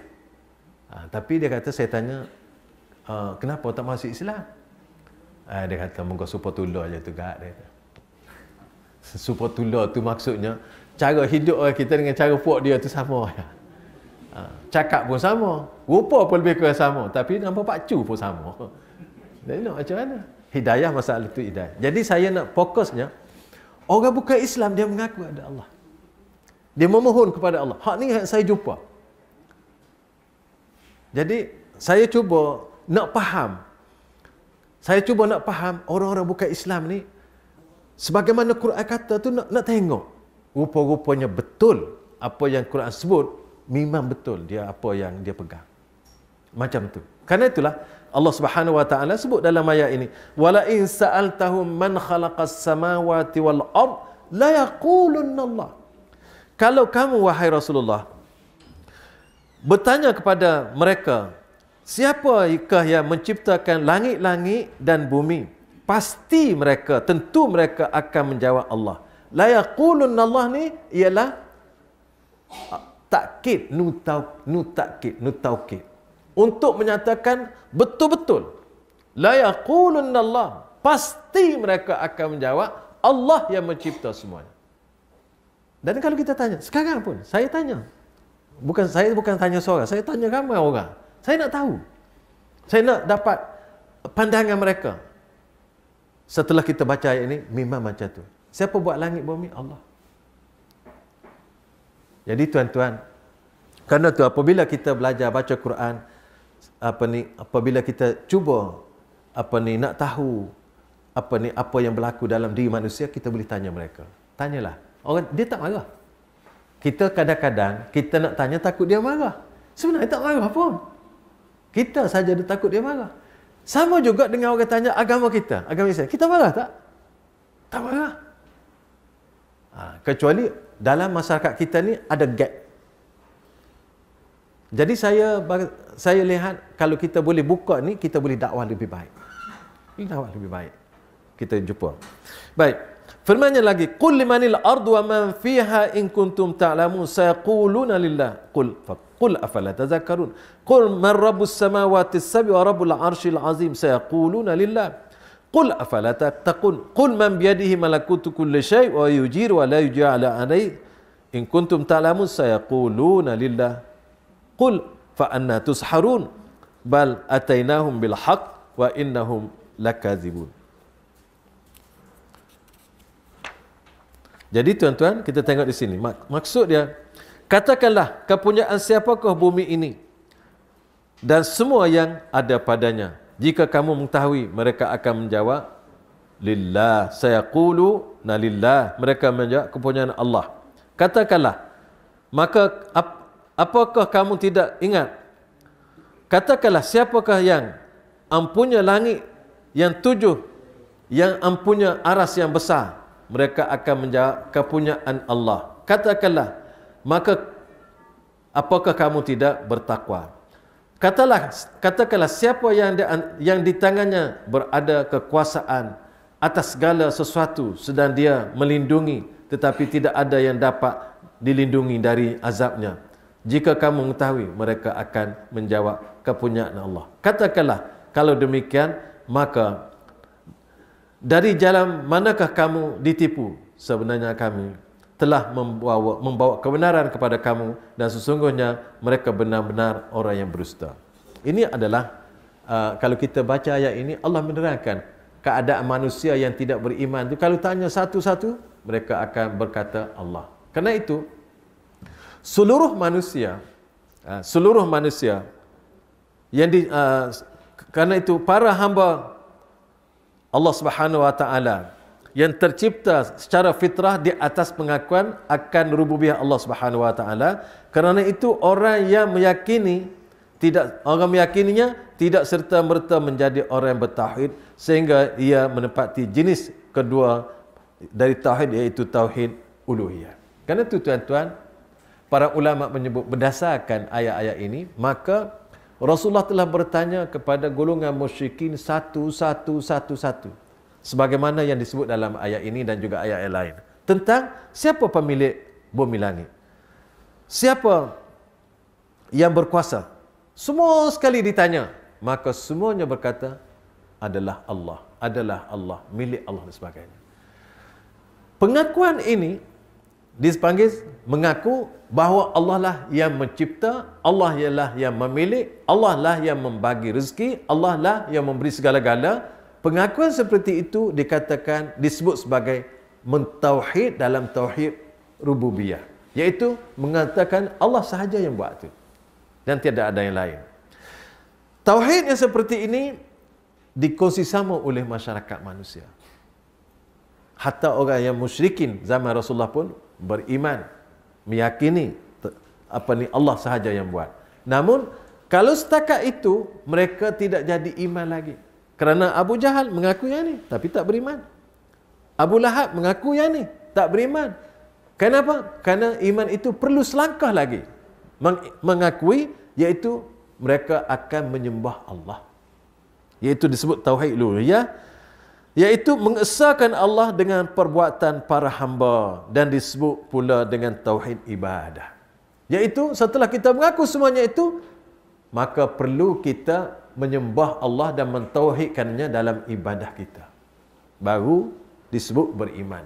Ha, tapi dia kata, saya tanya, e, kenapa tak masuk Islam? Ha, dia kata, moga support tulah je tu kat. Dia kata. (laughs) Support tulah tu maksudnya, cara hidup orang kita dengan cara puak dia tu sama. (laughs) Ha, cakap pun sama. Rupa pun lebih kurang sama. Tapi nampak pak cu pun sama. (laughs) Dia nak macam mana? hidayah masa itu hidayah. Jadi saya nak fokusnya orang bukan Islam dia mengaku ada Allah. Dia memohon kepada Allah. Hak ni yang saya jumpa. Jadi saya cuba nak faham. Saya cuba nak faham orang-orang bukan Islam ni sebagaimana Quran kata tu nak nak tengok. Rupa-rupanya betul apa yang Quran sebut memang betul dia apa yang dia pegang. Macam tu. Karena itulah Allah Subhanahu wa taala sebut dalam ayat ini wala in sa'altahum man khalaqas samawati wal ard la yaqulun Allah kalau kamu wahai Rasulullah bertanya kepada mereka siapakah yang menciptakan langit-langit dan bumi pasti mereka tentu mereka akan menjawab Allah la yaqulun Allah ni ialah takkid nutau nutakkid nutaukid untuk menyatakan betul-betul la yaqulun Allah pasti mereka akan menjawab Allah yang mencipta semuanya. Dan kalau kita tanya, sekarang pun saya tanya. Bukan saya bukan tanya seorang, saya tanya ramai orang. Saya nak tahu. Saya nak dapat pandangan mereka. Setelah kita baca ayat ini, memang macam tu. Siapa buat langit bumi? Allah. Jadi tuan-tuan, kerana tu apabila kita belajar baca Quran, apa ni apabila kita cuba apa ni nak tahu apa ni apa yang berlaku dalam diri manusia kita boleh tanya mereka tanyalah orang dia tak marah kita kadang-kadang kita nak tanya takut dia marah sebenarnya tak marah pun kita saja dia takut dia marah sama juga dengan orang tanya agama kita agama Islam kita marah tak tak marah ha, kecuali dalam masyarakat kita ni ada gap jadi saya saya lihat kalau kita boleh buka ni kita boleh dakwah lebih baik. dakwah lebih baik. Kita jumpa. Baik. Firmannya lagi, "Qul limanil ardu wa man fiha in kuntum ta'lamu sayaquluna lillah. Qul fa qul afala tazakkarun. Qul man rabbus samawati sab'i wa rabbul arshil azim sayaquluna lillah. Qul afala taqun. Qul man biyadihi malakutu kulli shay wa yujir wa la yujir ala alay. In kuntum ta'lamu sayaquluna lillah. Qul fa anna tusharun bal atainahum bil haqq wa innahum lakazibun Jadi tuan-tuan kita tengok di sini Mak- maksud dia katakanlah kepunyaan siapakah bumi ini dan semua yang ada padanya jika kamu mengetahui mereka akan menjawab lillah saya qulu na lillah mereka menjawab kepunyaan Allah katakanlah maka Apakah kamu tidak ingat? Katakanlah siapakah yang ampunya langit yang tujuh yang ampunya aras yang besar? Mereka akan menjawab kepunyaan Allah. Katakanlah maka apakah kamu tidak bertakwa? Katalah katakanlah siapa yang di, yang di tangannya berada kekuasaan atas segala sesuatu sedang dia melindungi tetapi tidak ada yang dapat dilindungi dari azabnya. Jika kamu mengetahui, mereka akan menjawab kepunyaan Allah. Katakanlah, kalau demikian, maka dari jalan manakah kamu ditipu? Sebenarnya kami telah membawa, membawa kebenaran kepada kamu dan sesungguhnya mereka benar-benar orang yang berusta. Ini adalah uh, kalau kita baca ayat ini Allah menerangkan keadaan manusia yang tidak beriman itu kalau tanya satu-satu mereka akan berkata Allah. Karena itu seluruh manusia ah, seluruh manusia yang di uh, kerana itu para hamba Allah Subhanahu wa taala yang tercipta secara fitrah di atas pengakuan akan rububiyah Allah Subhanahu wa taala kerana itu orang yang meyakini tidak orang meyakininya tidak serta merta menjadi orang yang bertauhid sehingga ia menempati jenis kedua dari tauhid iaitu tauhid uluhiyah kerana itu tuan-tuan para ulama menyebut berdasarkan ayat-ayat ini maka Rasulullah telah bertanya kepada golongan musyrikin satu-satu-satu-satu sebagaimana yang disebut dalam ayat ini dan juga ayat-ayat lain tentang siapa pemilik bumi langit siapa yang berkuasa semua sekali ditanya maka semuanya berkata adalah Allah adalah Allah milik Allah dan sebagainya pengakuan ini dipanggil mengaku bahawa Allah lah yang mencipta, Allah ialah yang memilik, Allah lah yang membagi rezeki, Allah lah yang memberi segala-gala. Pengakuan seperti itu dikatakan disebut sebagai mentauhid dalam tauhid rububiyah. Iaitu mengatakan Allah sahaja yang buat itu. Dan tiada ada yang lain. Tauhid yang seperti ini dikongsi sama oleh masyarakat manusia. Hatta orang yang musyrikin zaman Rasulullah pun beriman meyakini apa ni Allah sahaja yang buat namun kalau setakat itu mereka tidak jadi iman lagi kerana Abu Jahal mengaku yang ni tapi tak beriman Abu Lahab mengaku yang ni tak beriman kenapa kerana iman itu perlu selangkah lagi mengakui iaitu mereka akan menyembah Allah iaitu disebut tauhid uluhiyah iaitu mengesahkan Allah dengan perbuatan para hamba dan disebut pula dengan tauhid ibadah. Iaitu setelah kita mengaku semuanya itu, maka perlu kita menyembah Allah dan mentauhidkannya dalam ibadah kita. Baru disebut beriman.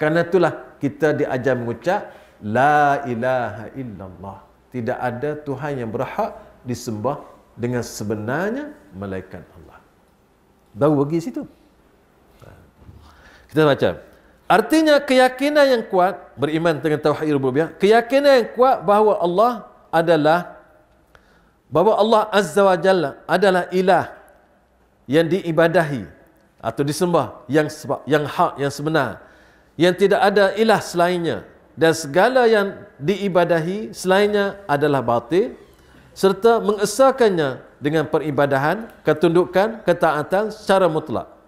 Karena itulah kita diajar mengucap La ilaha illallah. Tidak ada Tuhan yang berhak disembah dengan sebenarnya malaikat Allah. Baru pergi situ. Kita baca. Artinya keyakinan yang kuat beriman dengan tauhid rububiyah, keyakinan yang kuat bahawa Allah adalah bahawa Allah Azza wa Jalla adalah ilah yang diibadahi atau disembah yang yang hak yang sebenar yang tidak ada ilah selainnya dan segala yang diibadahi selainnya adalah batil serta mengesahkannya dengan peribadahan, ketundukan, ketaatan secara mutlak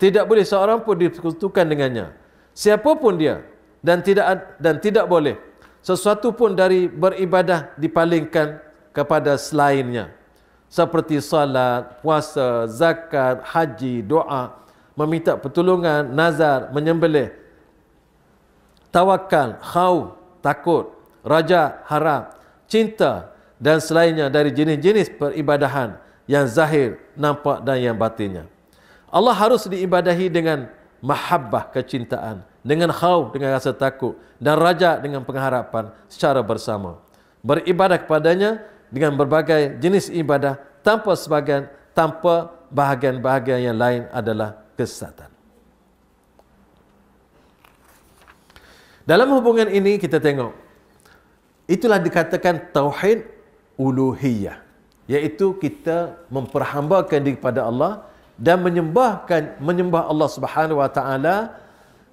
tidak boleh seorang pun dipersekutukan dengannya siapapun dia dan tidak dan tidak boleh sesuatu pun dari beribadah dipalingkan kepada selainnya seperti salat, puasa, zakat, haji, doa, meminta pertolongan, nazar, menyembelih, tawakal, khauf, takut, raja, harap, cinta dan selainnya dari jenis-jenis peribadahan yang zahir, nampak dan yang batinnya. Allah harus diibadahi dengan mahabbah kecintaan, dengan khauf dengan rasa takut dan raja dengan pengharapan secara bersama. Beribadah kepadanya dengan berbagai jenis ibadah tanpa sebagian tanpa bahagian-bahagian yang lain adalah kesesatan. Dalam hubungan ini kita tengok itulah dikatakan tauhid uluhiyah iaitu kita memperhambakan diri kepada Allah dan menyembahkan menyembah Allah Subhanahu Wa Taala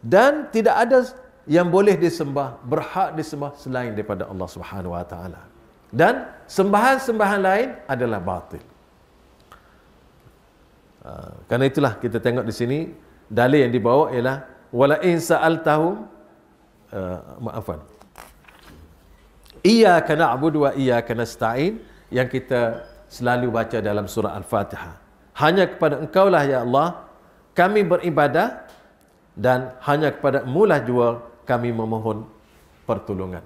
dan tidak ada yang boleh disembah berhak disembah selain daripada Allah Subhanahu Wa Taala dan sembahan-sembahan lain adalah batil. Ah, karena itulah kita tengok di sini dalil yang dibawa ialah wala in sa'altahu uh, ah, maafan. Iyyaka na'budu wa iyyaka nasta'in yang kita selalu baca dalam surah Al-Fatihah hanya kepada engkau lah ya Allah kami beribadah dan hanya kepada mulah jua kami memohon pertolongan.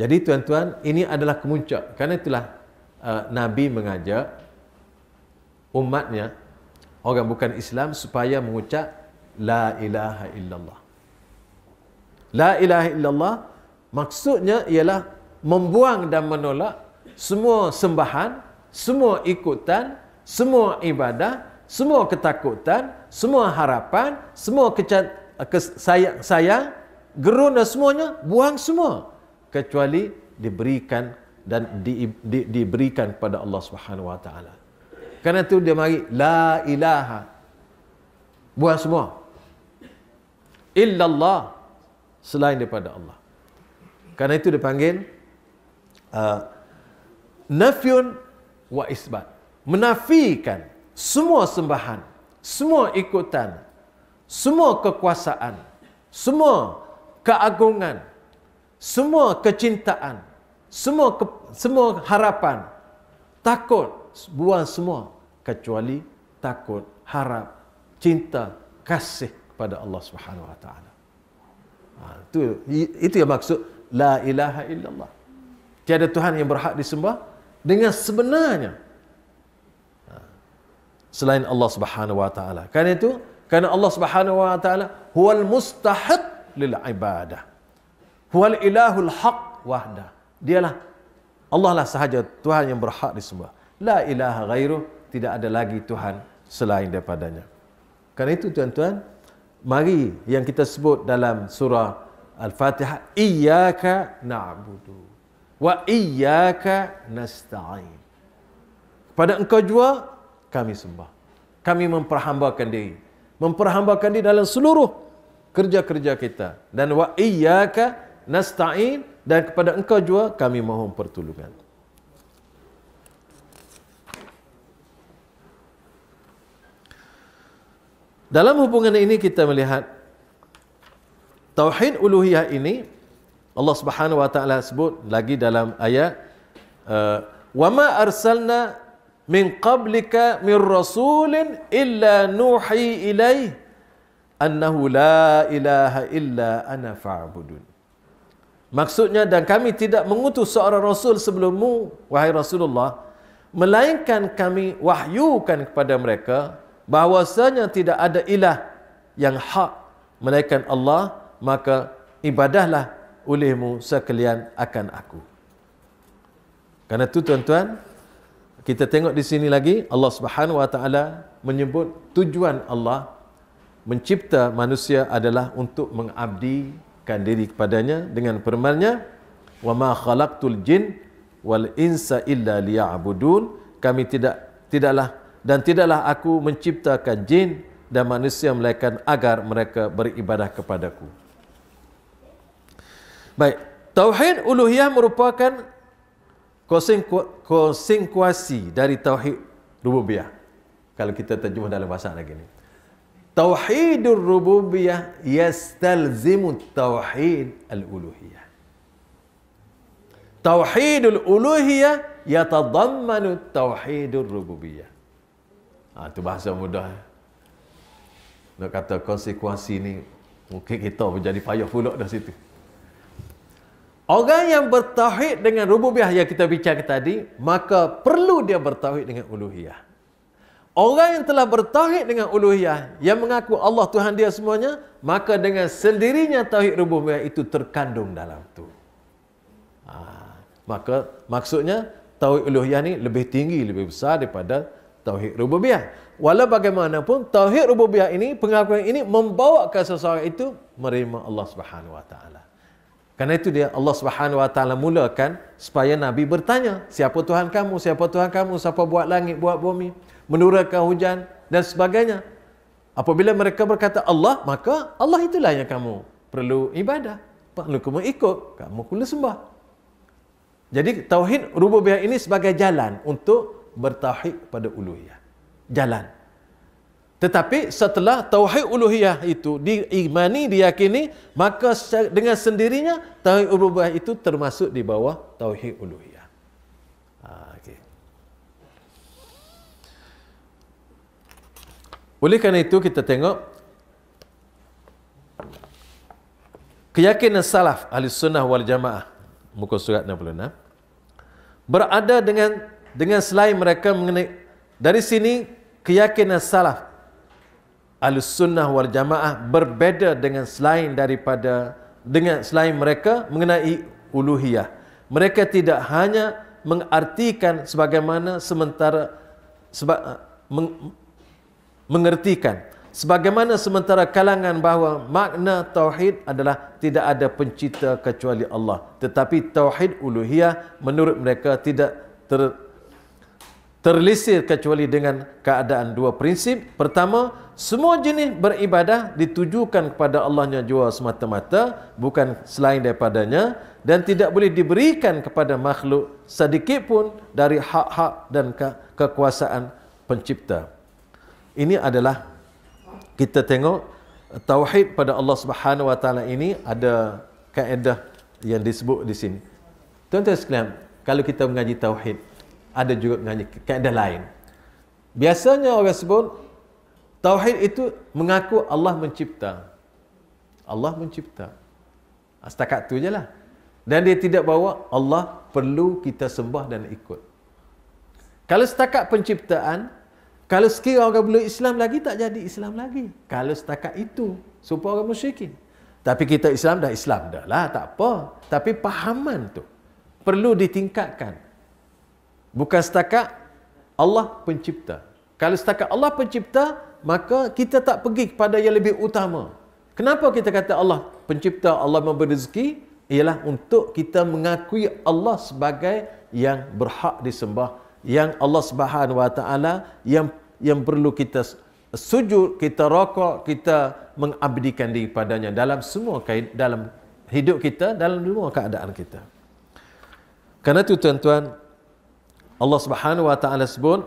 Jadi tuan-tuan, ini adalah kemuncak. kerana itulah uh, Nabi mengajak umatnya, orang bukan Islam, supaya mengucap La ilaha illallah. La ilaha illallah maksudnya ialah membuang dan menolak semua sembahan, semua ikutan, semua ibadah, semua ketakutan, semua harapan, semua sayang-sayang, gerun dan semuanya, buang semua. Kecuali diberikan dan di, di, diberikan kepada Allah Subhanahu Wa Taala. Karena itu dia mari, La ilaha. Buang semua. Illallah. Selain daripada Allah. Karena itu dipanggil uh, nafyun wa isbat menafikan semua sembahan, semua ikutan, semua kekuasaan, semua keagungan, semua kecintaan, semua ke, semua harapan, takut buang semua kecuali takut, harap, cinta, kasih kepada Allah Subhanahu Wa Taala. Itu ha, itu yang maksud la ilaha illallah. Tiada Tuhan yang berhak disembah dengan sebenarnya selain Allah Subhanahu wa taala. Karena itu, karena Allah Subhanahu wa taala huwal mustahiq lil ibadah. Huwal ilahul haq wahda. Dialah Allah lah sahaja Tuhan yang berhak disembah. La ilaha ghairu, tidak ada lagi Tuhan selain daripadanya. Karena itu tuan-tuan, mari yang kita sebut dalam surah Al-Fatihah, iyyaka na'budu wa iyyaka nasta'in. Pada engkau jua kami sembah. Kami memperhambakan diri. Memperhambakan diri dalam seluruh kerja-kerja kita. Dan wa iyyaka nasta'in dan kepada engkau jua kami mohon pertolongan. Dalam hubungan ini kita melihat tauhid uluhiyah ini Allah Subhanahu wa taala sebut lagi dalam ayat uh, wa ma arsalna min qablika min rasulin illa nuhi ilaih annahu la ilaha illa ana fa'budun. Maksudnya dan kami tidak mengutus seorang rasul sebelummu wahai Rasulullah melainkan kami wahyukan kepada mereka bahwasanya tidak ada ilah yang hak melainkan Allah maka ibadahlah olehmu sekalian akan aku. Karena itu tuan-tuan, kita tengok di sini lagi Allah Subhanahu Wa Taala menyebut tujuan Allah mencipta manusia adalah untuk mengabdikan diri kepadanya dengan permalnya. wa ma khalaqtul jin wal insa illa liya'budun kami tidak tidaklah dan tidaklah aku menciptakan jin dan manusia melainkan agar mereka beribadah kepadaku baik tauhid uluhiyah merupakan konsekuensi dari tauhid rububiyah kalau kita terjemah dalam bahasa lagi ni tauhidur rububiyah yastalzimu tauhid al-uluhiyah tauhidul uluhiyah yatadammanu tauhidur rububiyah ha, ah, itu bahasa mudah eh. nak kata konsekuensi ni mungkin kita menjadi payah pula dah situ Orang yang bertauhid dengan rububiyah yang kita bincang tadi, maka perlu dia bertauhid dengan uluhiyah. Orang yang telah bertauhid dengan uluhiyah, yang mengaku Allah Tuhan dia semuanya, maka dengan sendirinya tauhid rububiyah itu terkandung dalam itu. Ha. Maka maksudnya, tauhid uluhiyah ini lebih tinggi, lebih besar daripada tauhid rububiyah. Walau bagaimanapun, tauhid rububiyah ini, pengakuan ini membawa ke seseorang itu merima Allah Subhanahu Wa Taala. Karena itu dia Allah Subhanahu Wa Taala mulakan supaya Nabi bertanya, siapa Tuhan kamu? Siapa Tuhan kamu? Siapa buat langit, buat bumi, menurunkan hujan dan sebagainya. Apabila mereka berkata Allah, maka Allah itulah yang kamu perlu ibadah. Perlu kamu ikut, kamu perlu sembah. Jadi tauhid rububiyah ini sebagai jalan untuk bertauhid pada uluhiyah. Jalan. Tetapi setelah tauhid uluhiyah itu diimani, diyakini, maka dengan sendirinya tauhid rububiyah itu termasuk di bawah tauhid uluhiyah. Ha, okay. Oleh kerana itu kita tengok keyakinan salaf ahli sunnah wal jamaah muka surat 66 berada dengan dengan selain mereka mengenai dari sini keyakinan salaf Ahlus Sunnah wal Jamaah berbeda dengan selain daripada dengan selain mereka mengenai uluhiyah. Mereka tidak hanya mengartikan sebagaimana sementara seba, meng, mengertikan sebagaimana sementara kalangan bahawa makna tauhid adalah tidak ada pencipta kecuali Allah tetapi tauhid uluhiyah menurut mereka tidak ter, terlisir kecuali dengan keadaan dua prinsip. Pertama, semua jenis beribadah ditujukan kepada Allahnya jua semata-mata, bukan selain daripadanya dan tidak boleh diberikan kepada makhluk sedikit pun dari hak-hak dan ke- kekuasaan pencipta. Ini adalah kita tengok tauhid pada Allah Subhanahu wa taala ini ada kaedah yang disebut di sini. Tuan-tuan sekalian, kalau kita mengaji tauhid, ada juga mengaji kaedah lain. Biasanya orang sebut tauhid itu mengaku Allah mencipta. Allah mencipta. Ha, setakat tu jelah. Dan dia tidak bawa Allah perlu kita sembah dan ikut. Kalau setakat penciptaan, kalau sekiranya orang belum Islam lagi, tak jadi Islam lagi. Kalau setakat itu, supaya orang musyrikin. Tapi kita Islam dah Islam dah lah, tak apa. Tapi pahaman tu perlu ditingkatkan. Bukan setakat Allah pencipta. Kalau setakat Allah pencipta, maka kita tak pergi kepada yang lebih utama. Kenapa kita kata Allah pencipta, Allah memberi rezeki? Ialah untuk kita mengakui Allah sebagai yang berhak disembah. Yang Allah Subhanahu Wa Taala yang yang perlu kita sujud, kita rokok, kita mengabdikan diri padanya dalam semua kait dalam hidup kita, dalam semua keadaan kita. Karena itu tuan-tuan, Allah Subhanahu wa taala sebut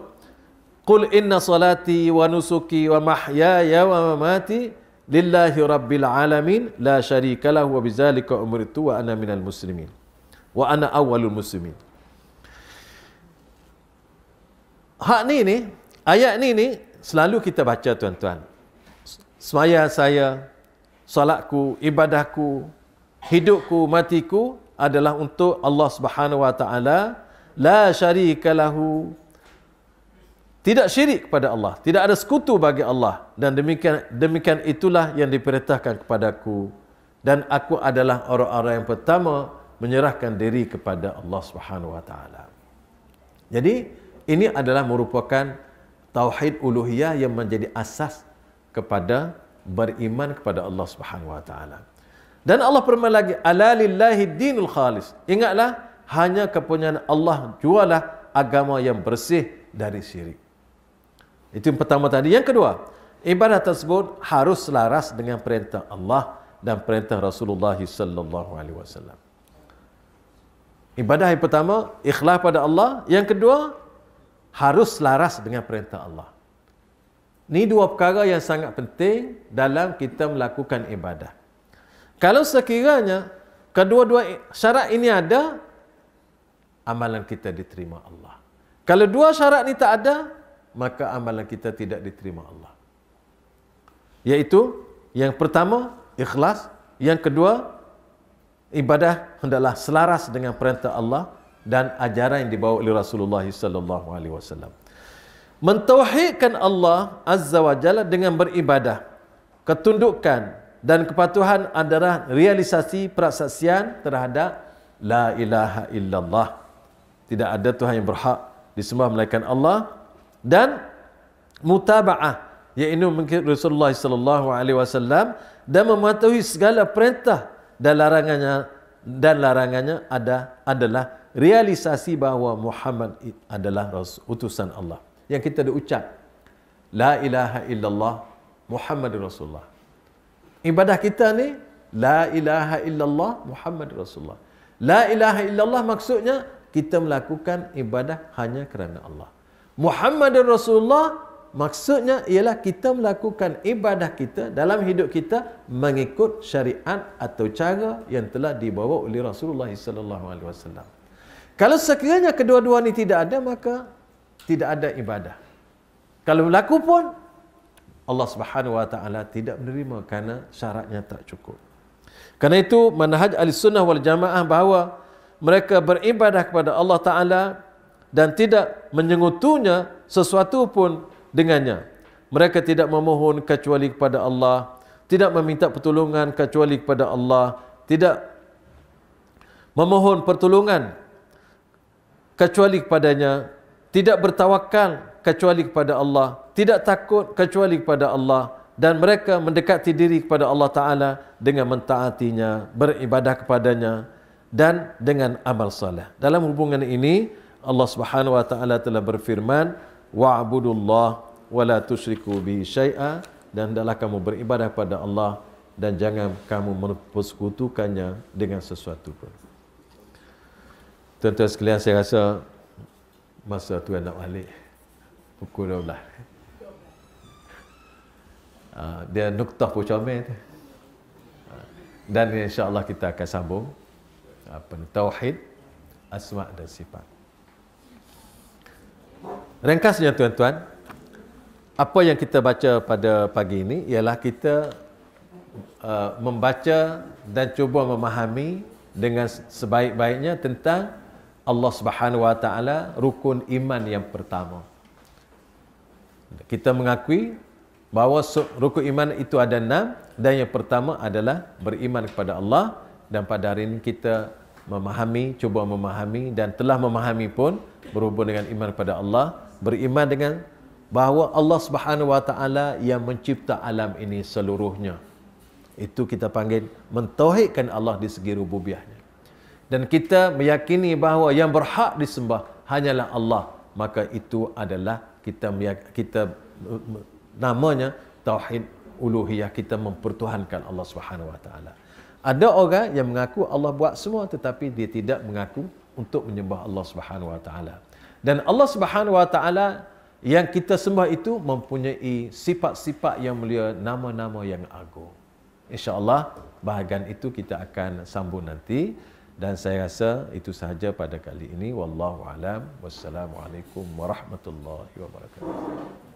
Qul inna salati wa nusuki wa mahyaya wa mamati lillahi rabbil alamin la syarika lahu wa bizalika umritu wa ana minal muslimin wa ana awwalul muslimin. Hak ni ni, ayat ni ni selalu kita baca tuan-tuan. Semaya saya, solatku, ibadahku, hidupku, matiku adalah untuk Allah Subhanahu wa taala la syarika lahu tidak syirik kepada Allah tidak ada sekutu bagi Allah dan demikian demikian itulah yang diperintahkan kepadaku dan aku adalah orang-orang yang pertama menyerahkan diri kepada Allah Subhanahu wa taala jadi ini adalah merupakan tauhid uluhiyah yang menjadi asas kepada beriman kepada Allah Subhanahu wa taala dan Allah firman alalillahi dinul khalis ingatlah hanya kepunyaan Allah jualah agama yang bersih dari syirik. Itu yang pertama tadi. Yang kedua, ibadah tersebut harus selaras dengan perintah Allah dan perintah Rasulullah sallallahu alaihi wasallam. Ibadah yang pertama ikhlas pada Allah, yang kedua harus selaras dengan perintah Allah. Ini dua perkara yang sangat penting dalam kita melakukan ibadah. Kalau sekiranya kedua-dua syarat ini ada, amalan kita diterima Allah. Kalau dua syarat ni tak ada, maka amalan kita tidak diterima Allah. Yaitu yang pertama ikhlas, yang kedua ibadah hendaklah selaras dengan perintah Allah dan ajaran yang dibawa oleh Rasulullah sallallahu alaihi wasallam. Mentauhidkan Allah Azza wa Jalla dengan beribadah, ketundukan dan kepatuhan adalah realisasi persaksian terhadap la ilaha illallah tidak ada Tuhan yang berhak disembah melainkan Allah dan mutabaah yaitu mengikut Rasulullah sallallahu alaihi wasallam dan mematuhi segala perintah dan larangannya dan larangannya ada adalah realisasi bahawa Muhammad adalah rasul utusan Allah yang kita ucap, la ilaha illallah Muhammad Rasulullah ibadah kita ni la ilaha illallah Muhammad Rasulullah la ilaha illallah maksudnya kita melakukan ibadah hanya kerana Allah. Muhammad Rasulullah maksudnya ialah kita melakukan ibadah kita dalam hidup kita mengikut syariat atau cara yang telah dibawa oleh Rasulullah sallallahu alaihi wasallam. Kalau sekiranya kedua-dua ini tidak ada maka tidak ada ibadah. Kalau berlaku pun Allah Subhanahu wa taala tidak menerima kerana syaratnya tak cukup. Karena itu manhaj al-sunnah wal jamaah bahawa mereka beribadah kepada Allah Ta'ala dan tidak menyengutunya sesuatu pun dengannya. Mereka tidak memohon kecuali kepada Allah, tidak meminta pertolongan kecuali kepada Allah, tidak memohon pertolongan kecuali kepadanya, tidak bertawakal kecuali kepada Allah, tidak takut kecuali kepada Allah dan mereka mendekati diri kepada Allah Ta'ala dengan mentaatinya, beribadah kepadanya, dan dengan amal saleh. Dalam hubungan ini Allah Subhanahu wa taala telah berfirman wa'budullah wa la tusyriku bi syai'a dan adalah kamu beribadah kepada Allah dan jangan kamu mempersekutukannya dengan sesuatu pun. Tuan-tuan sekalian saya rasa masa tu nak balik pukul 12. Uh, ah, dia nuktah pun comel tu. Ah, dan insya-Allah kita akan sambung apa ni tauhid asma dan sifat. Ringkasnya tuan-tuan, apa yang kita baca pada pagi ini ialah kita uh, membaca dan cuba memahami dengan sebaik-baiknya tentang Allah Subhanahu Wa Taala rukun iman yang pertama. Kita mengakui bahawa rukun iman itu ada enam dan yang pertama adalah beriman kepada Allah dan pada hari ini kita memahami, cuba memahami dan telah memahami pun berhubung dengan iman kepada Allah, beriman dengan bahawa Allah Subhanahu Wa Taala yang mencipta alam ini seluruhnya. Itu kita panggil mentauhidkan Allah di segi rububiahnya. Dan kita meyakini bahawa yang berhak disembah hanyalah Allah, maka itu adalah kita kita namanya tauhid uluhiyah kita mempertuhankan Allah Subhanahu Wa Taala. Ada orang yang mengaku Allah buat semua tetapi dia tidak mengaku untuk menyembah Allah Subhanahu Wa Taala. Dan Allah Subhanahu Wa Taala yang kita sembah itu mempunyai sifat-sifat yang mulia, nama-nama yang agung. Insya-Allah bahagian itu kita akan sambung nanti dan saya rasa itu sahaja pada kali ini wallahu alam wassalamualaikum warahmatullahi wabarakatuh.